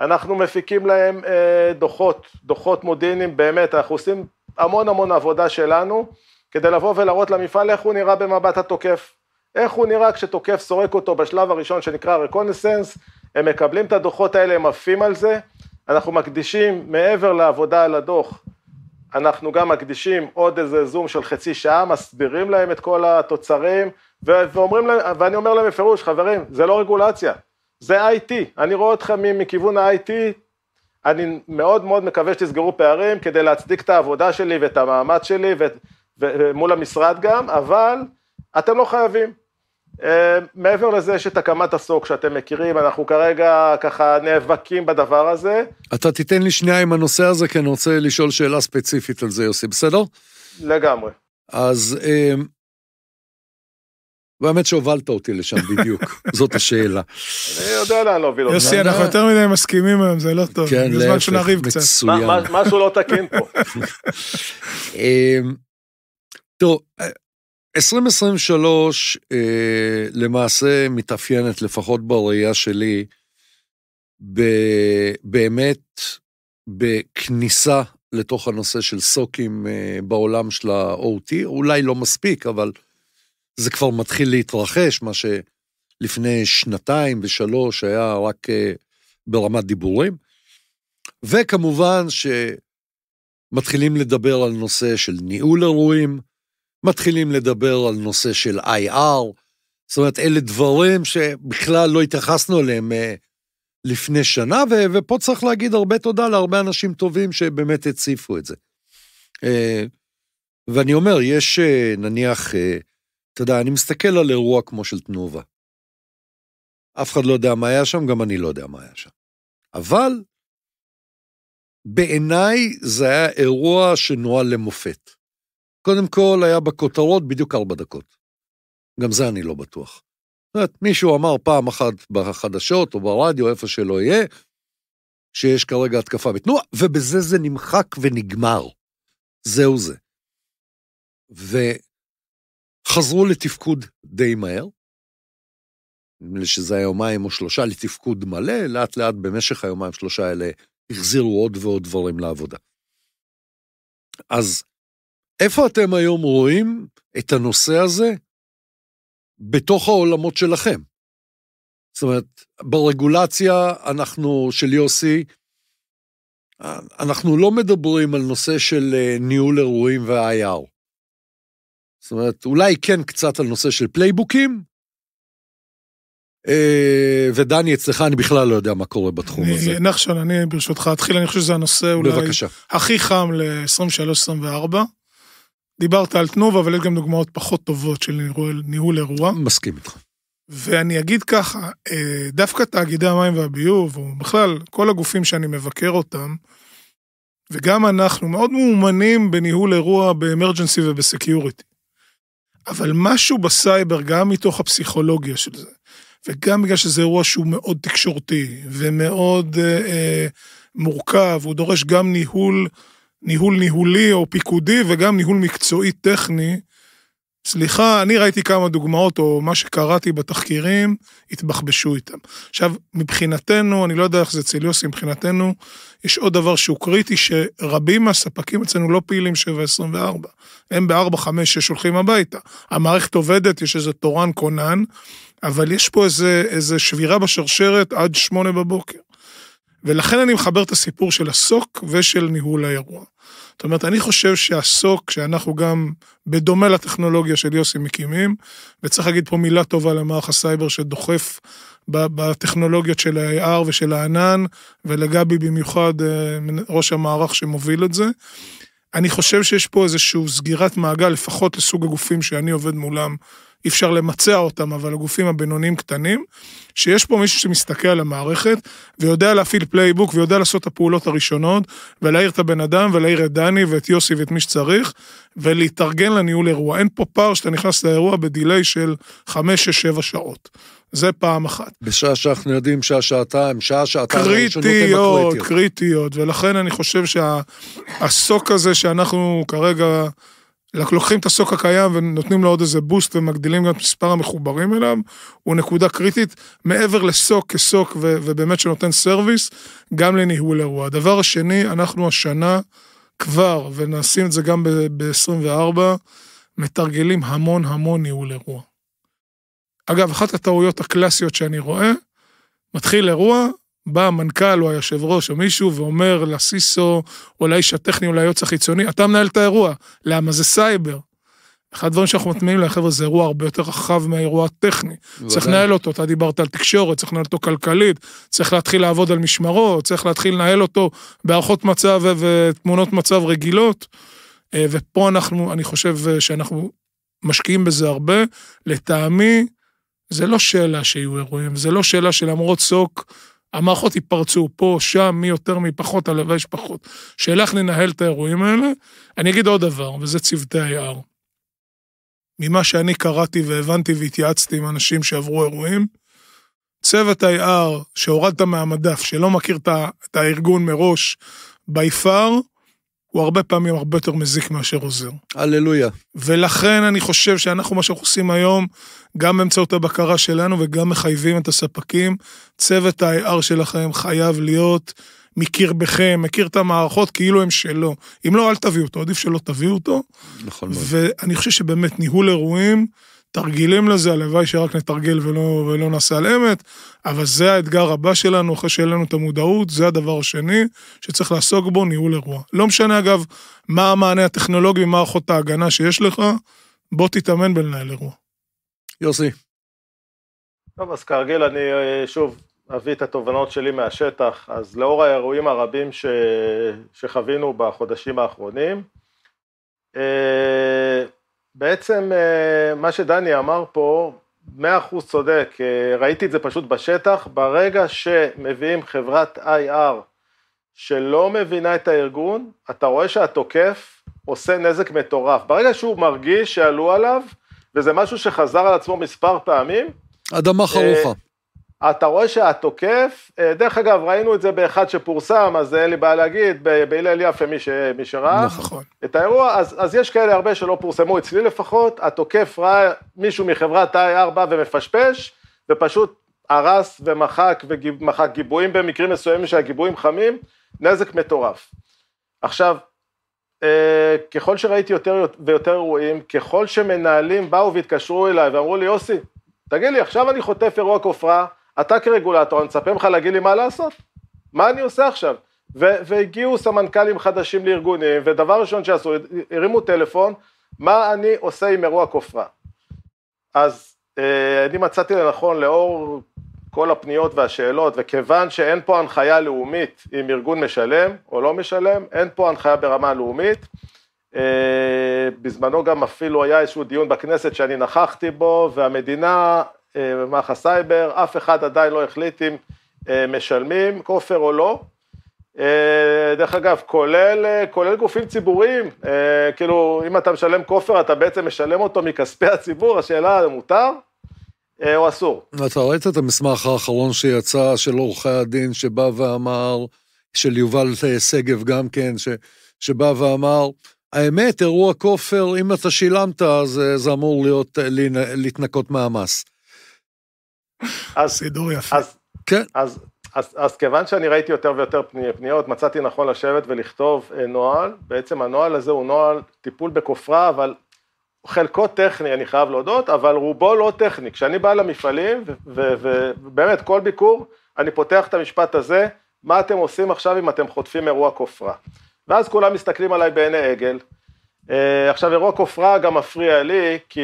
אנחנו מפיקים להם אה, דוחות, דוחות מודיעיניים, באמת, אנחנו עושים המון המון עבודה שלנו כדי לבוא ולהראות למפעל איך הוא נראה במבט התוקף, איך הוא נראה כשתוקף סורק אותו בשלב הראשון שנקרא רקונסנס, הם מקבלים את הדוחות האלה, הם עפים על זה, אנחנו מקדישים מעבר לעבודה על הדוח, אנחנו גם מקדישים עוד איזה זום של חצי שעה, מסבירים להם את כל התוצרים ואומרים להם, ואני אומר להם בפירוש, חברים, זה לא רגולציה, זה IT, אני רואה אתכם מכיוון ה-IT, אני מאוד מאוד מקווה שתסגרו פערים כדי להצדיק את העבודה שלי ואת המאמץ שלי ו- ו- מול המשרד גם, אבל אתם לא חייבים. אה, מעבר לזה יש את הקמת הסוק שאתם מכירים, אנחנו כרגע ככה נאבקים בדבר הזה. אתה תיתן לי שנייה עם הנושא הזה, כי אני רוצה לשאול שאלה ספציפית על זה, יוסי, בסדר? לגמרי. אז אה, והאמת שהובלת אותי לשם בדיוק, *laughs* זאת השאלה. אני יודע לאן להוביל אותך. יוסי, אנחנו יותר מדי מסכימים היום, זה לא טוב. כן, להפך, מצוין. משהו לא תקין פה. *laughs* אמ, טוב, 2023 אה, למעשה מתאפיינת, לפחות בראייה שלי, באמת בכניסה לתוך הנושא של סוקים אה, בעולם של ה-OT, אולי לא מספיק, אבל... זה כבר מתחיל להתרחש, מה שלפני שנתיים ושלוש היה רק אה, ברמת דיבורים. וכמובן שמתחילים לדבר על נושא של ניהול אירועים, מתחילים לדבר על נושא של IR, זאת אומרת, אלה דברים שבכלל לא התייחסנו אליהם אה, לפני שנה, ו- ופה צריך להגיד הרבה תודה להרבה אנשים טובים שבאמת הציפו את זה. אה, ואני אומר, יש נניח אתה יודע, אני מסתכל על אירוע כמו של תנובה. אף אחד לא יודע מה היה שם, גם אני לא יודע מה היה שם. אבל בעיניי זה היה אירוע שנוהל למופת. קודם כל, היה בכותרות בדיוק ארבע דקות. גם זה אני לא בטוח. זאת אומרת, מישהו אמר פעם אחת בחדשות או ברדיו, איפה שלא יהיה, שיש כרגע התקפה בתנועה, ובזה זה נמחק ונגמר. זהו זה. ו... חזרו לתפקוד די מהר, נדמה לי שזה היומיים או שלושה לתפקוד מלא, לאט לאט במשך היומיים שלושה האלה החזירו עוד ועוד דברים לעבודה. אז איפה אתם היום רואים את הנושא הזה? בתוך העולמות שלכם. זאת אומרת, ברגולציה אנחנו, של יוסי, אה, אנחנו לא מדברים על נושא של אה, ניהול אירועים ו ir זאת אומרת, אולי כן קצת על נושא של פלייבוקים, אה, ודני, אצלך אני בכלל לא יודע מה קורה בתחום הזה. אה, נחשון, אני ברשותך אתחיל, אני חושב שזה הנושא אולי בבקשה. הכי חם ל-23-24. דיברת על תנובה, אבל יש גם דוגמאות פחות טובות של ניהול, ניהול אירוע. מסכים איתך. ואני אגיד ככה, אה, דווקא תאגידי המים והביוב, או בכלל כל הגופים שאני מבקר אותם, וגם אנחנו מאוד מאומנים בניהול אירוע באמרג'נסי ובסקיוריטי. אבל משהו בסייבר, גם מתוך הפסיכולוגיה של זה, וגם בגלל שזה אירוע שהוא מאוד תקשורתי ומאוד אה, אה, מורכב, הוא דורש גם ניהול, ניהול ניהולי או פיקודי וגם ניהול מקצועי טכני, סליחה, אני ראיתי כמה דוגמאות, או מה שקראתי בתחקירים, התבחבשו איתם. עכשיו, מבחינתנו, אני לא יודע איך זה אצל יוסי, מבחינתנו, יש עוד דבר שהוא קריטי, שרבים מהספקים אצלנו לא פעילים 724. הם ב-4, 5, 6 הולכים הביתה. המערכת עובדת, יש איזה תורן כונן, אבל יש פה איזה, איזה שבירה בשרשרת עד 8 בבוקר. ולכן אני מחבר את הסיפור של הסוק ושל ניהול האירוע. זאת אומרת, אני חושב שהסוק, שאנחנו גם, בדומה לטכנולוגיה של יוסי מקימים, וצריך להגיד פה מילה טובה למערך הסייבר שדוחף בטכנולוגיות של ה-AR ושל הענן, ולגבי במיוחד, אה, ראש המערך שמוביל את זה. אני חושב שיש פה איזושהי סגירת מעגל, לפחות לסוג הגופים שאני עובד מולם, אי אפשר למצע אותם, אבל הגופים הבינוניים קטנים, שיש פה מישהו שמסתכל על המערכת ויודע להפעיל פלייבוק ויודע לעשות את הפעולות הראשונות, ולהעיר את הבן אדם ולהעיר את דני ואת יוסי ואת מי שצריך, ולהתארגן לניהול אירוע. אין פה פער שאתה נכנס לאירוע בדיליי של 5-6-7 שעות. זה פעם אחת. בשעה שאנחנו יודעים שעה, שעתיים, שעה, שעתיים, קריטיות, קריטיות, ולכן אני חושב שהסוק הזה שאנחנו כרגע... רק לוקחים את הסוק הקיים ונותנים לו עוד איזה בוסט ומגדילים גם את מספר המחוברים אליו, הוא נקודה קריטית מעבר לסוק כסוק ו- ובאמת שנותן סרוויס, גם לניהול אירוע. הדבר השני, אנחנו השנה כבר, ונעשים את זה גם ב-24, ב- מתרגלים המון המון ניהול אירוע. אגב, אחת הטעויות הקלאסיות שאני רואה, מתחיל אירוע, בא המנכ"ל או היושב ראש או מישהו ואומר לסיסו או לאיש הטכני או ליועץ החיצוני, אתה מנהל את האירוע. למה זה סייבר? אחד הדברים שאנחנו מטמיעים לחבר'ה זה אירוע הרבה יותר רחב מהאירוע הטכני. צריך לנהל אותו, אתה דיברת על תקשורת, צריך לנהל אותו כלכלית, צריך להתחיל לעבוד על משמרות, צריך להתחיל לנהל אותו בהערכות מצב ותמונות מצב רגילות. אה, ופה אנחנו, אני חושב אה, שאנחנו משקיעים בזה הרבה. לטעמי, זה לא שאלה שיהיו אירועים, זה לא שאלה שלמרות סוק, המערכות ייפרצו פה, שם, מי יותר, מי פחות, הלוואי שפחות. שאלה איך ננהל את האירועים האלה. אני אגיד עוד דבר, וזה צוותי היער. ממה שאני קראתי והבנתי והתייעצתי עם אנשים שעברו אירועים, צוות היער שהורדת מהמדף, שלא מכיר את הארגון מראש, בי פאר, הוא הרבה פעמים הרבה יותר מזיק מאשר עוזר. הללויה. ולכן אני חושב שאנחנו, מה שאנחנו עושים היום, גם באמצעות הבקרה שלנו וגם מחייבים את הספקים. צוות ה-IR שלכם חייב להיות מכיר בכם, מכיר את המערכות כאילו הם שלו. אם לא, אל תביאו אותו, עדיף שלא תביאו אותו. נכון מאוד. ואני חושב שבאמת ניהול אירועים, תרגילים לזה, הלוואי שרק נתרגל ולא, ולא נעשה על אמת, אבל זה האתגר הבא שלנו, אחרי שאין לנו את המודעות, זה הדבר השני שצריך לעסוק בו, ניהול אירוע. לא משנה אגב מה המענה הטכנולוגי, מערכות ההגנה שיש לך, בוא תתאמן בלנהל אירוע. יוסי. טוב, אז כרגיל אני אה, שוב אביא את התובנות שלי מהשטח. אז לאור האירועים הרבים ש... שחווינו בחודשים האחרונים, אה, בעצם אה, מה שדני אמר פה, מאה אחוז צודק, ראיתי את זה פשוט בשטח, ברגע שמביאים חברת IR שלא מבינה את הארגון, אתה רואה שהתוקף עושה נזק מטורף. ברגע שהוא מרגיש שעלו עליו, וזה משהו שחזר על עצמו מספר פעמים. אדמה אה, חרוכה. Uh, אתה רואה שהתוקף, uh, דרך אגב ראינו את זה באחד שפורסם, אז אין לי בעיה להגיד, בהלל יפה מי, ש, מי שראה נכון. את האירוע, אז, אז יש כאלה הרבה שלא פורסמו אצלי לפחות, התוקף ראה מישהו מחברת i4 ומפשפש, ופשוט הרס ומחק ומחק גיבויים במקרים מסוימים שהגיבויים חמים, נזק מטורף. עכשיו, אה, ככל שראיתי יותר ויותר אירועים, ככל שמנהלים באו והתקשרו אליי ואמרו לי, יוסי, תגיד לי, עכשיו אני חוטף אירוע כופרה, אתה כרגולטור, אני מצפה ממך להגיד לי מה לעשות, מה אני עושה עכשיו? והגיעו סמנכ"לים חדשים לארגונים, ודבר ראשון שעשו, הרימו טלפון, מה אני עושה עם אירוע כופרה? אז אה, אני מצאתי לנכון לאור כל הפניות והשאלות, וכיוון שאין פה הנחיה לאומית אם ארגון משלם או לא משלם, אין פה הנחיה ברמה לאומית. אה, בזמנו גם אפילו היה איזשהו דיון בכנסת שאני נכחתי בו, והמדינה, אה, מערך הסייבר, אף אחד עדיין לא החליט אם אה, משלמים כופר או לא. דרך אגב, כולל, כולל גופים ציבוריים, כאילו אם אתה משלם כופר אתה בעצם משלם אותו מכספי הציבור, השאלה מותר? אה, או אסור. אתה ראית את המסמך האחרון שיצא של עורכי הדין, שבא ואמר, של יובל אה, שגב גם כן, ש, שבא ואמר, האמת, אירוע כופר, אם אתה שילמת, אז אה, זה אמור להיות, להתנקות מהמס. סידור יפה. אז, כן. אז, אז, אז, אז כיוון שאני ראיתי יותר ויותר פניות, מצאתי נכון לשבת ולכתוב נוהל, בעצם הנוהל הזה הוא נוהל טיפול בכופרה, אבל חלקו טכני, אני חייב להודות, אבל רובו לא טכני. כשאני בא למפעלים, ובאמת כל ביקור, אני פותח את המשפט הזה, מה אתם עושים עכשיו אם אתם חוטפים אירוע כופרה? ואז כולם מסתכלים עליי בעיני עגל. אה, עכשיו אירוע כופרה גם מפריע לי, כי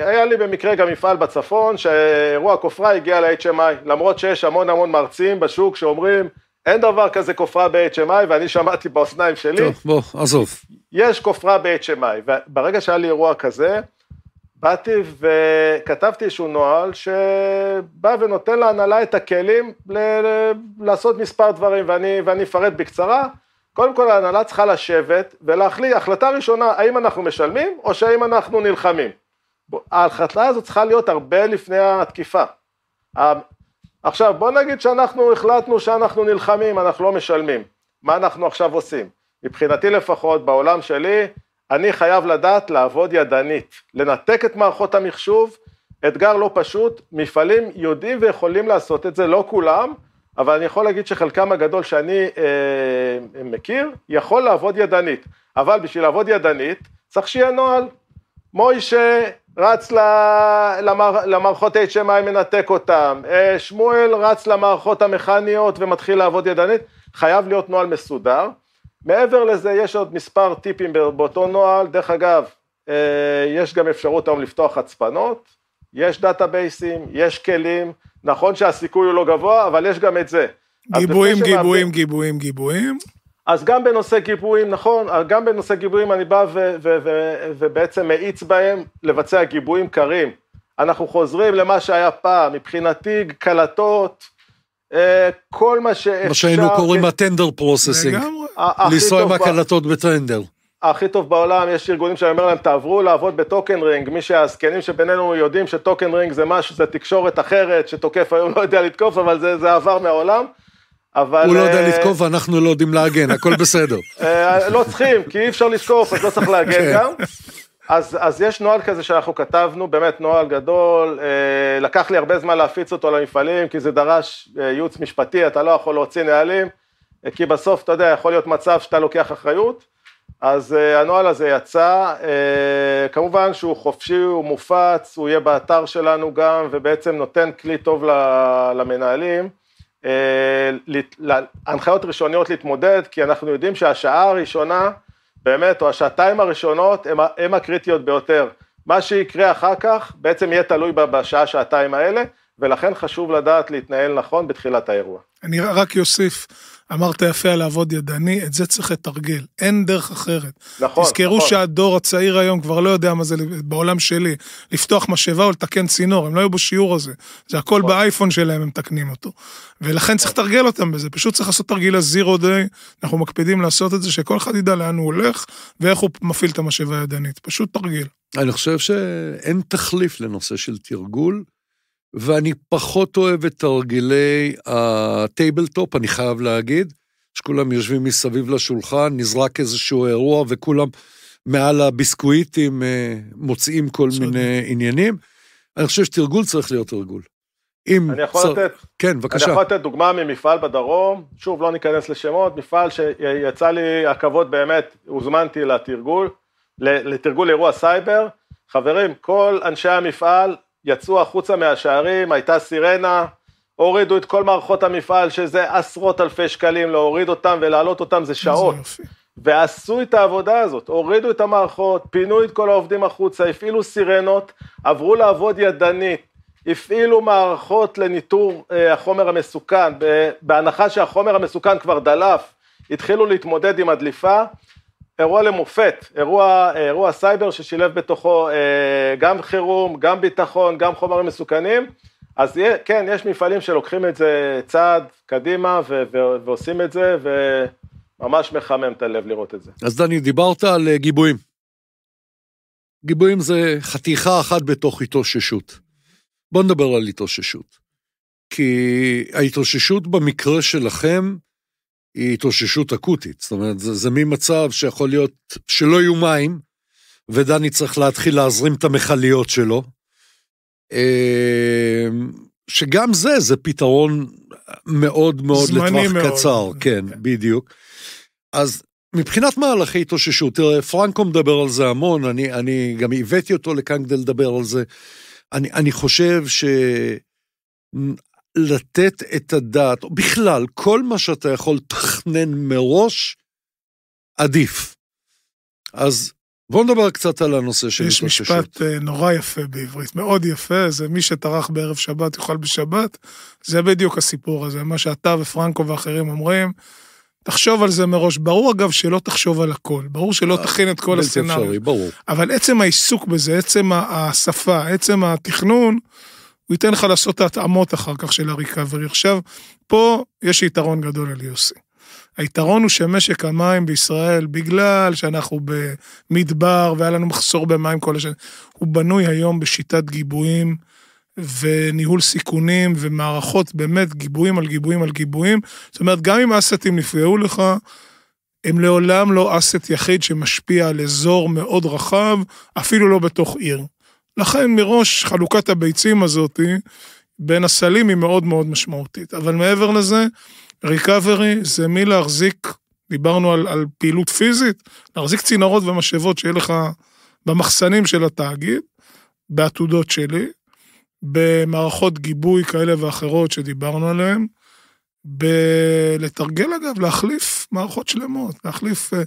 היה לי במקרה גם מפעל בצפון, שאירוע כופרה הגיע ל-HMI, למרות שיש המון המון מרצים בשוק שאומרים, אין דבר כזה כופרה ב-HMI, ואני שמעתי באוזניים שלי. טוב, בוא, עזוב. יש כופרה ב-HMI, וברגע שהיה לי אירוע כזה, באתי וכתבתי איזשהו נוהל שבא ונותן להנהלה את הכלים ל- ל- לעשות מספר דברים, ואני, ואני אפרט בקצרה. קודם כל ההנהלה צריכה לשבת ולהחליט, החלטה ראשונה, האם אנחנו משלמים או שהאם אנחנו נלחמים. ההחלטה הזאת צריכה להיות הרבה לפני התקיפה. עכשיו בוא נגיד שאנחנו החלטנו שאנחנו נלחמים, אנחנו לא משלמים, מה אנחנו עכשיו עושים? מבחינתי לפחות בעולם שלי אני חייב לדעת לעבוד ידנית, לנתק את מערכות המחשוב, אתגר לא פשוט, מפעלים יודעים ויכולים לעשות את זה, לא כולם, אבל אני יכול להגיד שחלקם הגדול שאני אה, מכיר יכול לעבוד ידנית, אבל בשביל לעבוד ידנית צריך שיהיה נוהל, מוישה רץ למער, למערכות HMI, מנתק אותם, אה, שמואל רץ למערכות המכניות ומתחיל לעבוד ידנית, חייב להיות נוהל מסודר. מעבר לזה יש עוד מספר טיפים באותו נוהל, דרך אגב, אה, יש גם אפשרות היום לפתוח הצפנות, יש דאטאבייסים, יש כלים, נכון שהסיכוי הוא לא גבוה, אבל יש גם את זה. גיבויים, גיבויים, גיבויים, גיבויים. אז גם בנושא גיבויים, נכון, גם בנושא גיבויים אני בא ו- ו- ו- ובעצם מאיץ בהם לבצע גיבויים קרים. אנחנו חוזרים למה שהיה פעם, מבחינתי קלטות, אה, כל מה שאפשר... מה שהיינו קוראים הטנדר פרוססינג, לנסוע עם הקלטות בטנדר. הכי טוב בעולם, יש ארגונים שאני אומר להם, תעברו לעבוד בטוקן רינג, מי שהזקנים שבינינו יודעים שטוקן רינג זה משהו, זה תקשורת אחרת, שתוקף היום לא יודע לתקוף, אבל זה, זה עבר מהעולם. אבל... הוא לא יודע אה, לתקוף ואנחנו לא יודעים להגן, *laughs* הכל בסדר. אה, לא צריכים, כי אי אפשר לתקוף, אז לא צריך להגן כן. גם. אז, אז יש נוהל כזה שאנחנו כתבנו, באמת נוהל גדול, אה, לקח לי הרבה זמן להפיץ אותו למפעלים, כי זה דרש ייעוץ משפטי, אתה לא יכול להוציא נהלים, כי בסוף, אתה יודע, יכול להיות מצב שאתה לוקח אחריות, אז הנוהל הזה יצא, כמובן שהוא חופשי, הוא מופץ, הוא יהיה באתר שלנו גם, ובעצם נותן כלי טוב למנהלים. אה, הנחיות ראשוניות להתמודד, כי אנחנו יודעים שהשעה הראשונה, באמת, או השעתיים הראשונות, הן הקריטיות ביותר. מה שיקרה אחר כך, בעצם יהיה תלוי בשעה, שעתיים האלה, ולכן חשוב לדעת להתנהל נכון בתחילת האירוע. אני רק יוסיף. אמרת יפה על לעבוד ידני, את זה צריך לתרגל, אין דרך אחרת. נכון, תזכרו נכון. שהדור הצעיר היום כבר לא יודע מה זה בעולם שלי, לפתוח משאבה או לתקן צינור, הם לא היו בשיעור הזה. זה הכל נכון. באייפון שלהם הם מתקנים אותו. ולכן צריך לתרגל אותם בזה, פשוט צריך לעשות תרגיל הזירו דיי, אנחנו מקפידים לעשות את זה, שכל אחד ידע לאן הוא הולך ואיך הוא מפעיל את המשאבה הידנית, פשוט תרגיל. אני חושב שאין תחליף לנושא של תרגול. ואני פחות אוהב את תרגילי הטייבלטופ, אני חייב להגיד, שכולם יושבים מסביב לשולחן, נזרק איזשהו אירוע וכולם מעל הביסקוויטים אה, מוצאים כל שוב. מיני עניינים. אני חושב שתרגול צריך להיות תרגול. אם... אני יכול צר... לתת... כן, בבקשה. אני יכול לתת דוגמה ממפעל בדרום, שוב, לא ניכנס לשמות, מפעל שיצא לי הכבוד באמת, הוזמנתי לתרגול, לתרגול אירוע סייבר. חברים, כל אנשי המפעל יצאו החוצה מהשערים, הייתה סירנה, הורידו את כל מערכות המפעל, שזה עשרות אלפי שקלים, להוריד אותם ולהעלות אותם זה שעות. זה ועשו את העבודה הזאת, הורידו את המערכות, פינו את כל העובדים החוצה, הפעילו סירנות, עברו לעבוד ידנית, הפעילו מערכות לניטור אה, החומר המסוכן, בהנחה שהחומר המסוכן כבר דלף, התחילו להתמודד עם הדליפה, אירוע למופת, אירוע, אירוע סייבר ששילב בתוכו אה, גם חירום, גם ביטחון, גם חומרים מסוכנים, אז יהיה, כן, יש מפעלים שלוקחים את זה צעד קדימה ו- ו- ועושים את זה, וממש מחמם את הלב לראות את זה. אז דני, דיברת על אה, גיבויים. גיבויים זה חתיכה אחת בתוך התאוששות. בוא נדבר על התאוששות. כי ההתאוששות במקרה שלכם, היא התאוששות אקוטית. זאת אומרת, זה, זה ממצב שיכול להיות שלא יהיו מים, ודני צריך להתחיל להזרים את המכליות שלו. אמ, שגם זה, זה פתרון מאוד מאוד לטווח מאוד. קצר, כן, okay. כן. בדיוק. אז מבחינת מהלכי התאוששות, תראה, פרנקו מדבר על זה המון, אני, אני גם הבאתי אותו לכאן כדי לדבר על זה. אני, אני חושב ש... לתת את הדעת, בכלל, כל מה שאתה יכול לתכנן מראש, עדיף. אז בואו נדבר קצת על הנושא של התרחשות. יש משפט אה, נורא יפה בעברית, מאוד יפה, זה מי שטרח בערב שבת יאכל בשבת, זה בדיוק הסיפור הזה, מה שאתה ופרנקו ואחרים אומרים. תחשוב על זה מראש. ברור, אגב, שלא תחשוב על הכל. ברור שלא אה, תכין את כל הסצנריו. בלתי אפשרי, ברור. אבל עצם העיסוק בזה, עצם השפה, עצם התכנון, הוא ייתן לך לעשות את ההתאמות אחר כך של הריקאברי. עכשיו, פה יש יתרון גדול על יוסי. היתרון הוא שמשק המים בישראל, בגלל שאנחנו במדבר והיה לנו מחסור במים כל השנים, הוא בנוי היום בשיטת גיבויים וניהול סיכונים ומערכות באמת גיבויים על גיבויים על גיבויים. זאת אומרת, גם אם אסטים נפגעו לך, הם לעולם לא אסט יחיד שמשפיע על אזור מאוד רחב, אפילו לא בתוך עיר. לכן מראש חלוקת הביצים הזאת בין הסלים היא מאוד מאוד משמעותית. אבל מעבר לזה, ריקאברי זה מי להחזיק, דיברנו על, על פעילות פיזית, להחזיק צינורות ומשאבות שיהיה לך במחסנים של התאגיד, בעתודות שלי, במערכות גיבוי כאלה ואחרות שדיברנו עליהן. בלתרגל אגב, להחליף מערכות שלמות, להחליף, אה,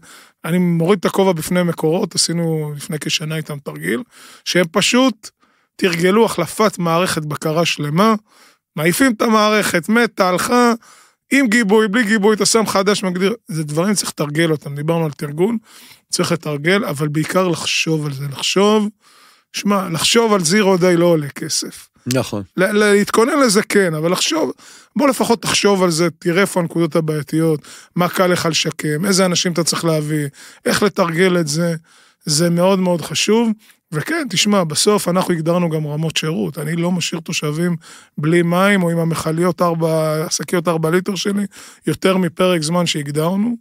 אני מוריד את הכובע בפני מקורות, עשינו לפני כשנה איתם תרגיל, שהם פשוט תרגלו החלפת מערכת בקרה שלמה, מעיפים את המערכת, מתה, הלכה, עם גיבוי, בלי גיבוי, אתה שם חדש, מגדיר, זה דברים צריך לתרגל אותם, דיברנו על תרגול, צריך לתרגל, אבל בעיקר לחשוב על זה, לחשוב, שמע, לחשוב על זירו די לא עולה כסף. נכון. להתכונן לזה כן, אבל לחשוב, בוא לפחות תחשוב על זה, תראה איפה הנקודות הבעייתיות, מה קל לך לשקם, איזה אנשים אתה צריך להביא, איך לתרגל את זה, זה מאוד מאוד חשוב. וכן, תשמע, בסוף אנחנו הגדרנו גם רמות שירות. אני לא משאיר תושבים בלי מים או עם המכליות ארבע, השקיות ארבע ליטר שלי, יותר מפרק זמן שהגדרנו,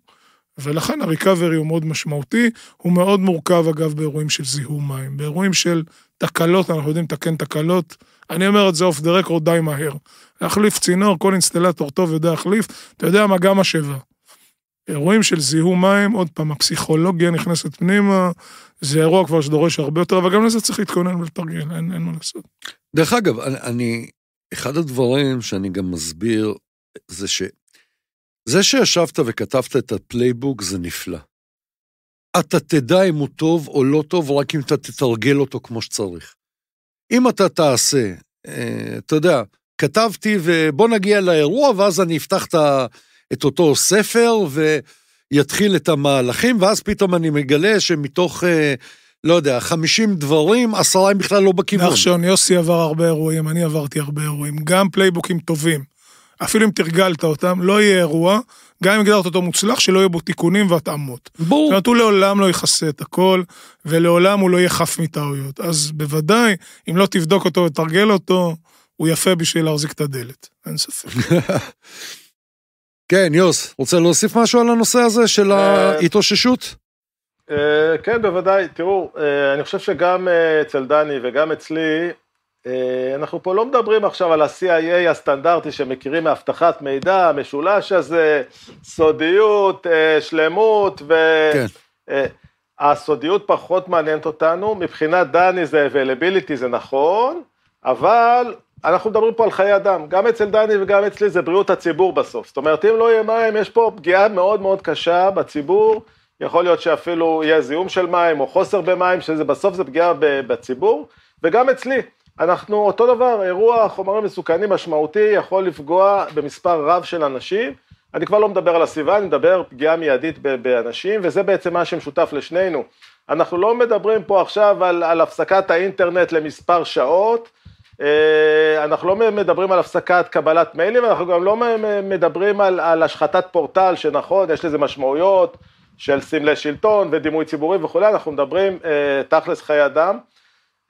ולכן הריקאברי הוא מאוד משמעותי. הוא מאוד מורכב, אגב, באירועים של זיהום מים. באירועים של תקלות, אנחנו יודעים לתקן תקלות. אני אומר את זה אוף דה רקורד די מהר. להחליף צינור, כל אינסטלטור טוב יודע להחליף, אתה יודע מה, גם השבע. אירועים של זיהום מים, עוד פעם, הפסיכולוגיה נכנסת פנימה, זה אירוע כבר שדורש הרבה יותר, אבל גם לזה צריך להתכונן ולתרגל, אין, אין מה לעשות. דרך אגב, אני, אני, אחד הדברים שאני גם מסביר, זה ש... זה שישבת וכתבת את הפלייבוק זה נפלא. אתה תדע אם הוא טוב או לא טוב רק אם אתה תתרגל אותו כמו שצריך. אם אתה תעשה, אה, אתה יודע, כתבתי ובוא נגיע לאירוע, ואז אני אפתח את אותו ספר ויתחיל את המהלכים, ואז פתאום אני מגלה שמתוך... אה, לא יודע, 50 דברים, עשרה הם בכלל לא בכיוון. נחשון, יוסי עבר הרבה אירועים, אני עברתי הרבה אירועים, גם פלייבוקים טובים. אפילו אם תרגלת אותם, לא יהיה אירוע, גם אם הגדרת אותו מוצלח, שלא יהיו בו תיקונים והתאמות. ברור. זאת אומרת, הוא לעולם לא יכסה את הכל, ולעולם הוא לא יהיה חף מטעויות. אז בוודאי, אם לא תבדוק אותו ותרגל אותו, הוא יפה בשביל להחזיק את הדלת, אין ספק. *laughs* כן, יוס, רוצה להוסיף משהו על הנושא הזה של אה, ההתאוששות? אה, כן, בוודאי. תראו, אה, אני חושב שגם אצל דני וגם אצלי, אה, אנחנו פה לא מדברים עכשיו על ה-CIA הסטנדרטי שמכירים מאבטחת מידע, המשולש הזה, סודיות, אה, שלמות, ו... כן. אה, הסודיות פחות מעניינת אותנו, מבחינת דני זה availability זה נכון, אבל אנחנו מדברים פה על חיי אדם, גם אצל דני וגם אצלי זה בריאות הציבור בסוף, זאת אומרת אם לא יהיה מים יש פה פגיעה מאוד מאוד קשה בציבור, יכול להיות שאפילו יהיה זיהום של מים או חוסר במים, שבסוף זה פגיעה בציבור, וגם אצלי, אנחנו אותו דבר, אירוע חומרים מסוכנים משמעותי יכול לפגוע במספר רב של אנשים, אני כבר לא מדבר על הסביבה, אני מדבר פגיעה מיידית באנשים, וזה בעצם מה שמשותף לשנינו. אנחנו לא מדברים פה עכשיו על, על הפסקת האינטרנט למספר שעות, אה, אנחנו לא מדברים על הפסקת קבלת מיילים, אנחנו גם לא מדברים על, על השחתת פורטל, שנכון, יש לזה משמעויות של סמלי שלטון ודימוי ציבורי וכולי, אנחנו מדברים אה, תכלס חיי אדם.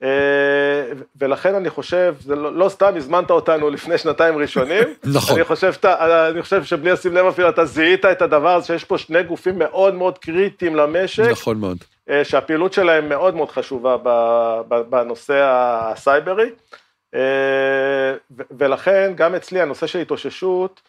אה, ולכן אני חושב, זה לא, לא, סתם הזמנת אותנו לפני שנתיים ראשונים. *laughs* נכון. אני חושב, אני חושב שבלי לשים לב אפילו, אתה זיהית את הדבר הזה, שיש פה שני גופים מאוד מאוד קריטיים למשק. נכון מאוד. אה, שהפעילות שלהם מאוד מאוד חשובה בנושא הסייברי. אה, ולכן גם אצלי הנושא של התאוששות,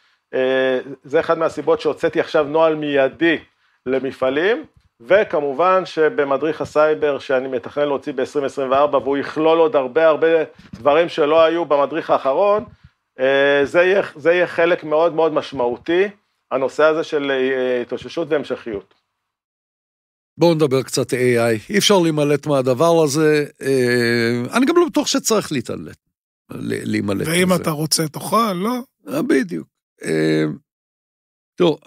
זה אחד מהסיבות שהוצאתי עכשיו נוהל מיידי למפעלים. וכמובן שבמדריך הסייבר שאני מתכנן להוציא ב-2024 והוא יכלול עוד הרבה הרבה דברים שלא היו במדריך האחרון, אה, זה יהיה, זה יהיה חלק מאוד מאוד משמעותי, הנושא הזה של אה, התאוששות והמשכיות. בואו נדבר קצת AI, אי אפשר להימלט מהדבר הזה, אה, אני גם לא בטוח שצריך להתעלט, להימלט מזה. ואם אתה רוצה תאכל, לא? בדיוק. תראו,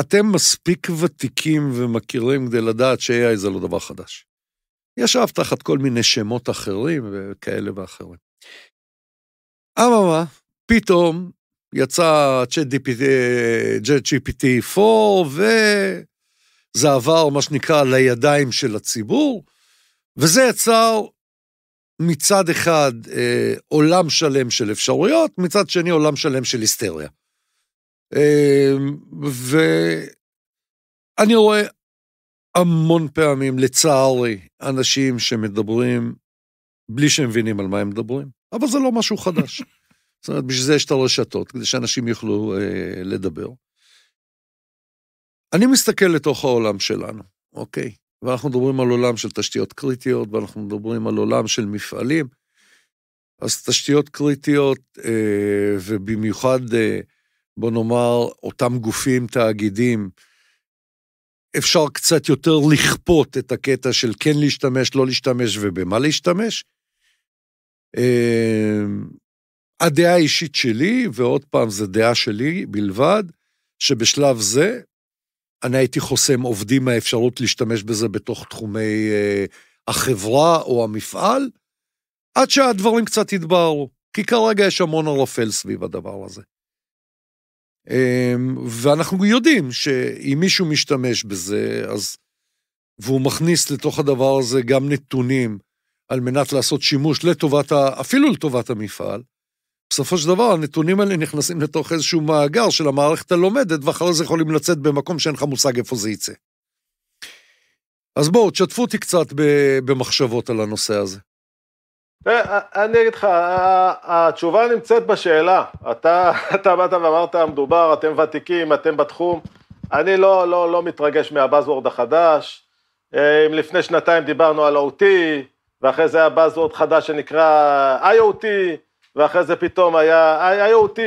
אתם מספיק ותיקים ומכירים כדי לדעת ש-AI זה לא דבר חדש. ישב תחת כל מיני שמות אחרים וכאלה ואחרים. אממה, פתאום יצא ChatGPT 4, וזה עבר, מה שנקרא, לידיים של הציבור, וזה יצר מצד אחד אה, עולם שלם של אפשרויות, מצד שני עולם שלם של היסטריה. אמ, ואני רואה המון פעמים, לצערי, אנשים שמדברים בלי שהם מבינים על מה הם מדברים, אבל זה לא משהו חדש. *laughs* זאת אומרת, בשביל זה יש את הרשתות, כדי שאנשים יוכלו אה, לדבר. אני מסתכל לתוך העולם שלנו, אוקיי? ואנחנו מדברים על עולם של תשתיות קריטיות, ואנחנו מדברים על עולם של מפעלים. אז תשתיות קריטיות, אה, ובמיוחד אה, בוא נאמר, אותם גופים, תאגידים, אפשר קצת יותר לכפות את הקטע של כן להשתמש, לא להשתמש ובמה להשתמש. אמ, הדעה האישית שלי, ועוד פעם, זו דעה שלי בלבד, שבשלב זה אני הייתי חוסם עובדים מהאפשרות להשתמש בזה בתוך תחומי אה, החברה או המפעל, עד שהדברים קצת יתבהרו, כי כרגע יש המון ערפל סביב הדבר הזה. אמ, ואנחנו יודעים שאם מישהו משתמש בזה, אז... והוא מכניס לתוך הדבר הזה גם נתונים על מנת לעשות שימוש לטובת, ה... אפילו לטובת המפעל, בסופו של דבר הנתונים האלה נכנסים לתוך איזשהו מאגר של המערכת הלומדת, ואחרי זה יכולים לצאת במקום שאין לך מושג איפה זה יצא. אז בואו, תשתפו אותי קצת במחשבות על הנושא הזה. אה, אה, אני אגיד לך, אה, התשובה נמצאת בשאלה. אתה, *laughs* אתה באת ואמרת, מדובר, אתם ותיקים, אתם בתחום. אני לא, לא, לא מתרגש מהבאזוורד החדש. אם לפני שנתיים דיברנו על OT, ואחרי זה היה באזוורד חדש שנקרא IOT, ואחרי זה פתאום היה IOT,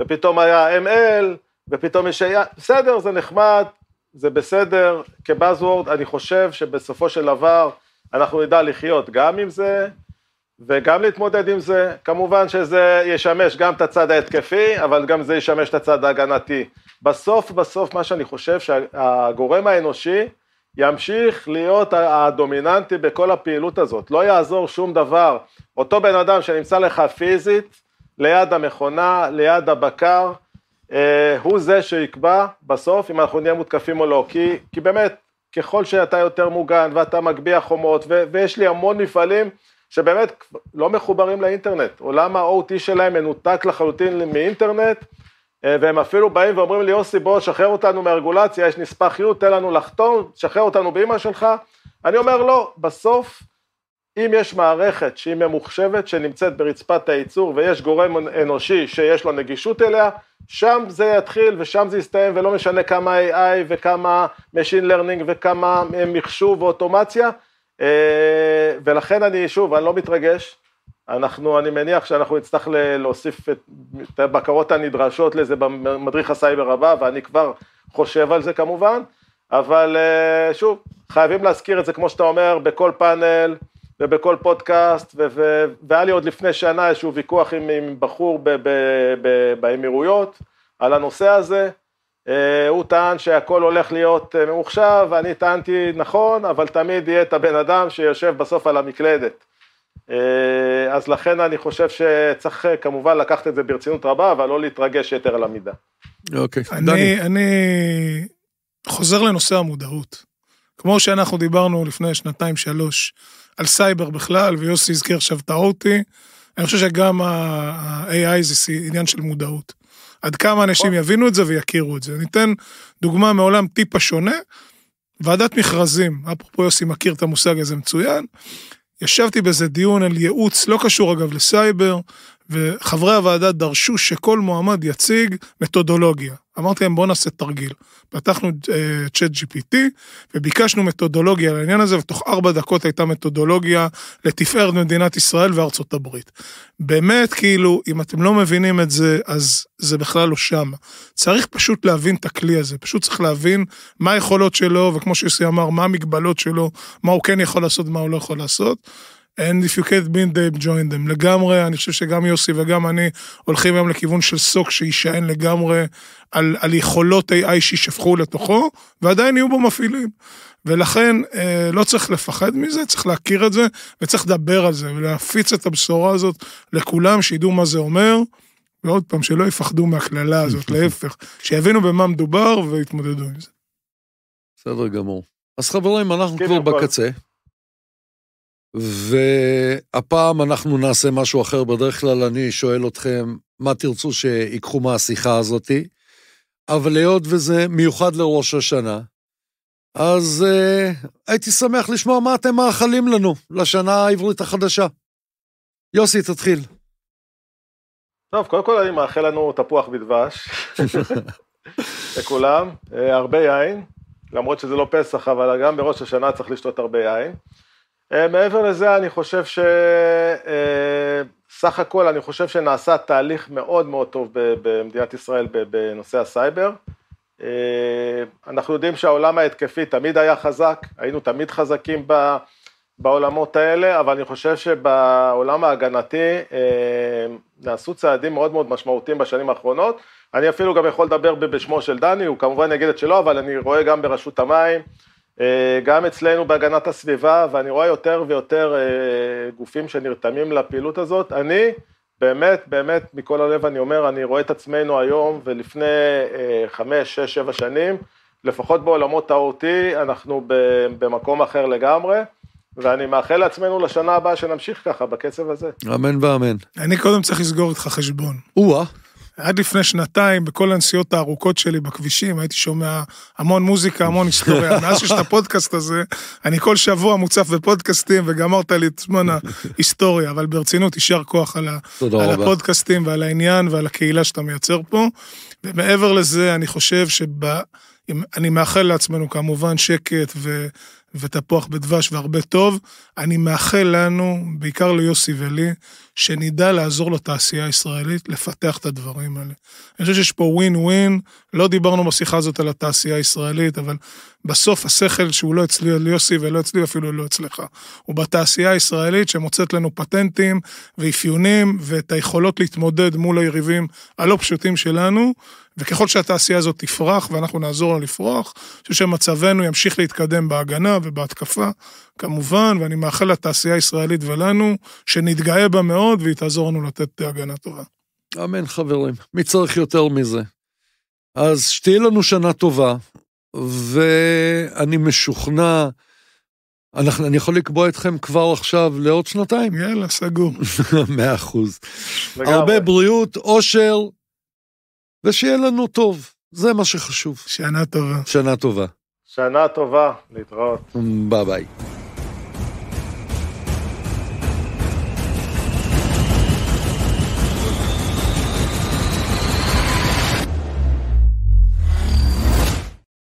ופתאום היה ML, ופתאום יש... בסדר, זה נחמד, זה בסדר. כבאזוורד, אני חושב שבסופו של דבר אנחנו נדע לחיות גם עם זה. וגם להתמודד עם זה, כמובן שזה ישמש גם את הצד ההתקפי, אבל גם זה ישמש את הצד ההגנתי. בסוף בסוף מה שאני חושב שהגורם האנושי ימשיך להיות הדומיננטי בכל הפעילות הזאת, לא יעזור שום דבר. אותו בן אדם שנמצא לך פיזית, ליד המכונה, ליד הבקר, אה, הוא זה שיקבע בסוף אם אנחנו נהיה מותקפים או לא, כי, כי באמת ככל שאתה יותר מוגן ואתה מגביה חומות ו, ויש לי המון מפעלים שבאמת לא מחוברים לאינטרנט, עולם ה-OT שלהם מנותק לחלוטין מאינטרנט, אה, והם אפילו באים ואומרים לי, יוסי, בוא, שחרר אותנו מהרגולציה, יש נספח יו, תן לנו לחתום, שחרר אותנו באימא שלך. אני אומר, לא, בסוף, אם יש מערכת שהיא ממוחשבת, שנמצאת ברצפת הייצור, ויש גורם אנושי שיש לו נגישות אליה, שם זה יתחיל ושם זה יסתיים, ולא משנה כמה AI וכמה Machine Learning וכמה אה, מחשוב ואוטומציה, אה, ולכן אני, שוב, אני לא מתרגש, אנחנו, אני מניח שאנחנו נצטרך להוסיף את, את הבקרות הנדרשות לזה במדריך הסייבר הבא, ואני כבר חושב על זה כמובן, אבל אה, שוב, חייבים להזכיר את זה, כמו שאתה אומר, בכל פאנל ובכל פודקאסט, ו- ו- והיה לי עוד לפני שנה איזשהו ויכוח עם, עם בחור ב- ב- ב- באמירויות על הנושא הזה, אה, הוא טען שהכל הולך להיות אה, ממוחשב, ואני טענתי נכון, אבל תמיד יהיה את הבן אדם שיושב בסוף על המקלדת. אה, אז לכן אני חושב שצריך כמובן לקחת את זה ברצינות רבה, אבל לא להתרגש יתר על המידה. אוקיי, okay. דני. אני חוזר לנושא המודעות. כמו שאנחנו דיברנו לפני שנתיים-שלוש על סייבר בכלל, ויוסי הזכיר עכשיו את האוטי, אני חושב שגם ה-AI זה עניין של מודעות. עד כמה אנשים יבינו את זה ויכירו את זה. ניתן דוגמה מעולם טיפה שונה. ועדת מכרזים, אפרופו יוסי מכיר את המושג הזה מצוין, ישבתי באיזה דיון על ייעוץ, לא קשור אגב לסייבר, וחברי הוועדה דרשו שכל מועמד יציג מתודולוגיה. אמרתי להם בואו נעשה תרגיל. פתחנו צ'אט אה, uh, GPT וביקשנו מתודולוגיה לעניין הזה ותוך ארבע דקות הייתה מתודולוגיה לתפארת מדינת ישראל וארצות הברית. באמת כאילו אם אתם לא מבינים את זה אז זה בכלל לא שם. צריך פשוט להבין את הכלי הזה, פשוט צריך להבין מה היכולות שלו וכמו שיוסי אמר מה המגבלות שלו, מה הוא כן יכול לעשות מה הוא לא יכול לעשות. And if you can't beat them, join them. לגמרי, אני חושב שגם יוסי וגם אני הולכים היום לכיוון של סוק שיישען לגמרי על, על יכולות AI שישפכו לתוכו, ועדיין יהיו בו מפעילים. ולכן אה, לא צריך לפחד מזה, צריך להכיר את זה, וצריך לדבר על זה, ולהפיץ את הבשורה הזאת לכולם, שידעו מה זה אומר. ועוד פעם, שלא יפחדו מהקללה הזאת, *laughs* להפך, שיבינו במה מדובר ויתמודדו עם זה. בסדר גמור. אז חברים, אנחנו כן, כבר בקצה. והפעם אנחנו נעשה משהו אחר. בדרך כלל אני שואל אתכם, מה תרצו שיקחו מהשיחה הזאתי? אבל היות וזה מיוחד לראש השנה, אז uh, הייתי שמח לשמוע מה אתם מאחלים לנו לשנה העברית החדשה. יוסי, תתחיל. טוב, קודם כל אני מאחל לנו תפוח בדבש *laughs* לכולם, אה, הרבה יין, למרות שזה לא פסח, אבל גם בראש השנה צריך לשתות הרבה יין. אה, מעבר לזה אני חושב ש... אה, סך הכל אני חושב שנעשה תהליך מאוד מאוד טוב במדינת ישראל בנושא הסייבר. אה, אנחנו יודעים שהעולם ההתקפי תמיד היה חזק, היינו תמיד חזקים בעולמות האלה, אבל אני חושב שבעולם ההגנתי נעשו צעדים מאוד מאוד משמעותיים בשנים האחרונות. אני אפילו גם יכול לדבר בשמו של דני, הוא כמובן יגיד את שלו, אבל אני רואה גם ברשות המים אה, גם אצלנו בהגנת הסביבה, ואני רואה יותר ויותר אה, גופים שנרתמים לפעילות הזאת. אני באמת, באמת, מכל הלב אני אומר, אני רואה את עצמנו היום ולפני אה, חמש, שש, שבע שנים, לפחות בעולמות ה-OT אנחנו במקום אחר לגמרי. ואני מאחל לעצמנו לשנה הבאה שנמשיך ככה, בקצב הזה. אמן ואמן. אני קודם צריך לסגור איתך חשבון. או-אה. עד לפני שנתיים, בכל הנסיעות הארוכות שלי בכבישים, הייתי שומע המון מוזיקה, המון היסטוריה. *laughs* מאז שיש את הפודקאסט הזה, אני כל שבוע מוצף בפודקאסטים, וגמרת לי את זמן ההיסטוריה, אבל ברצינות, יישר כוח על, ה... על הפודקאסטים ועל העניין ועל הקהילה שאתה מייצר פה. ומעבר לזה, אני חושב שאני שבה... מאחל לעצמנו כמובן שקט ו... ותפוח בדבש והרבה טוב. אני מאחל לנו, בעיקר ליוסי ולי, שנדע לעזור לתעשייה הישראלית לפתח את הדברים האלה. אני חושב שיש פה ווין ווין, לא דיברנו בשיחה הזאת על התעשייה הישראלית, אבל בסוף השכל שהוא לא אצלי, ליוסי ולא אצלי, אפילו לא אצלך. הוא בתעשייה הישראלית שמוצאת לנו פטנטים ואפיונים ואת היכולות להתמודד מול היריבים הלא פשוטים שלנו. וככל שהתעשייה הזאת תפרח ואנחנו נעזור לה לפרוח, אני חושב שמצבנו ימשיך להתקדם בהגנה ובהתקפה, כמובן, ואני מאחל לתעשייה הישראלית ולנו, שנתגאה בה מאוד והיא תעזור לנו לתת הגנה טובה. אמן חברים, מי צריך יותר מזה? אז שתהיה לנו שנה טובה, ואני משוכנע, אנחנו, אני יכול לקבוע אתכם כבר עכשיו לעוד שנתיים? יאללה, סגור. *laughs* מאה אחוז. הרבה בריאות, אושר, ושיהיה לנו טוב, זה מה שחשוב. שנה טובה. שנה טובה. שנה טובה, להתראות. ביי ביי.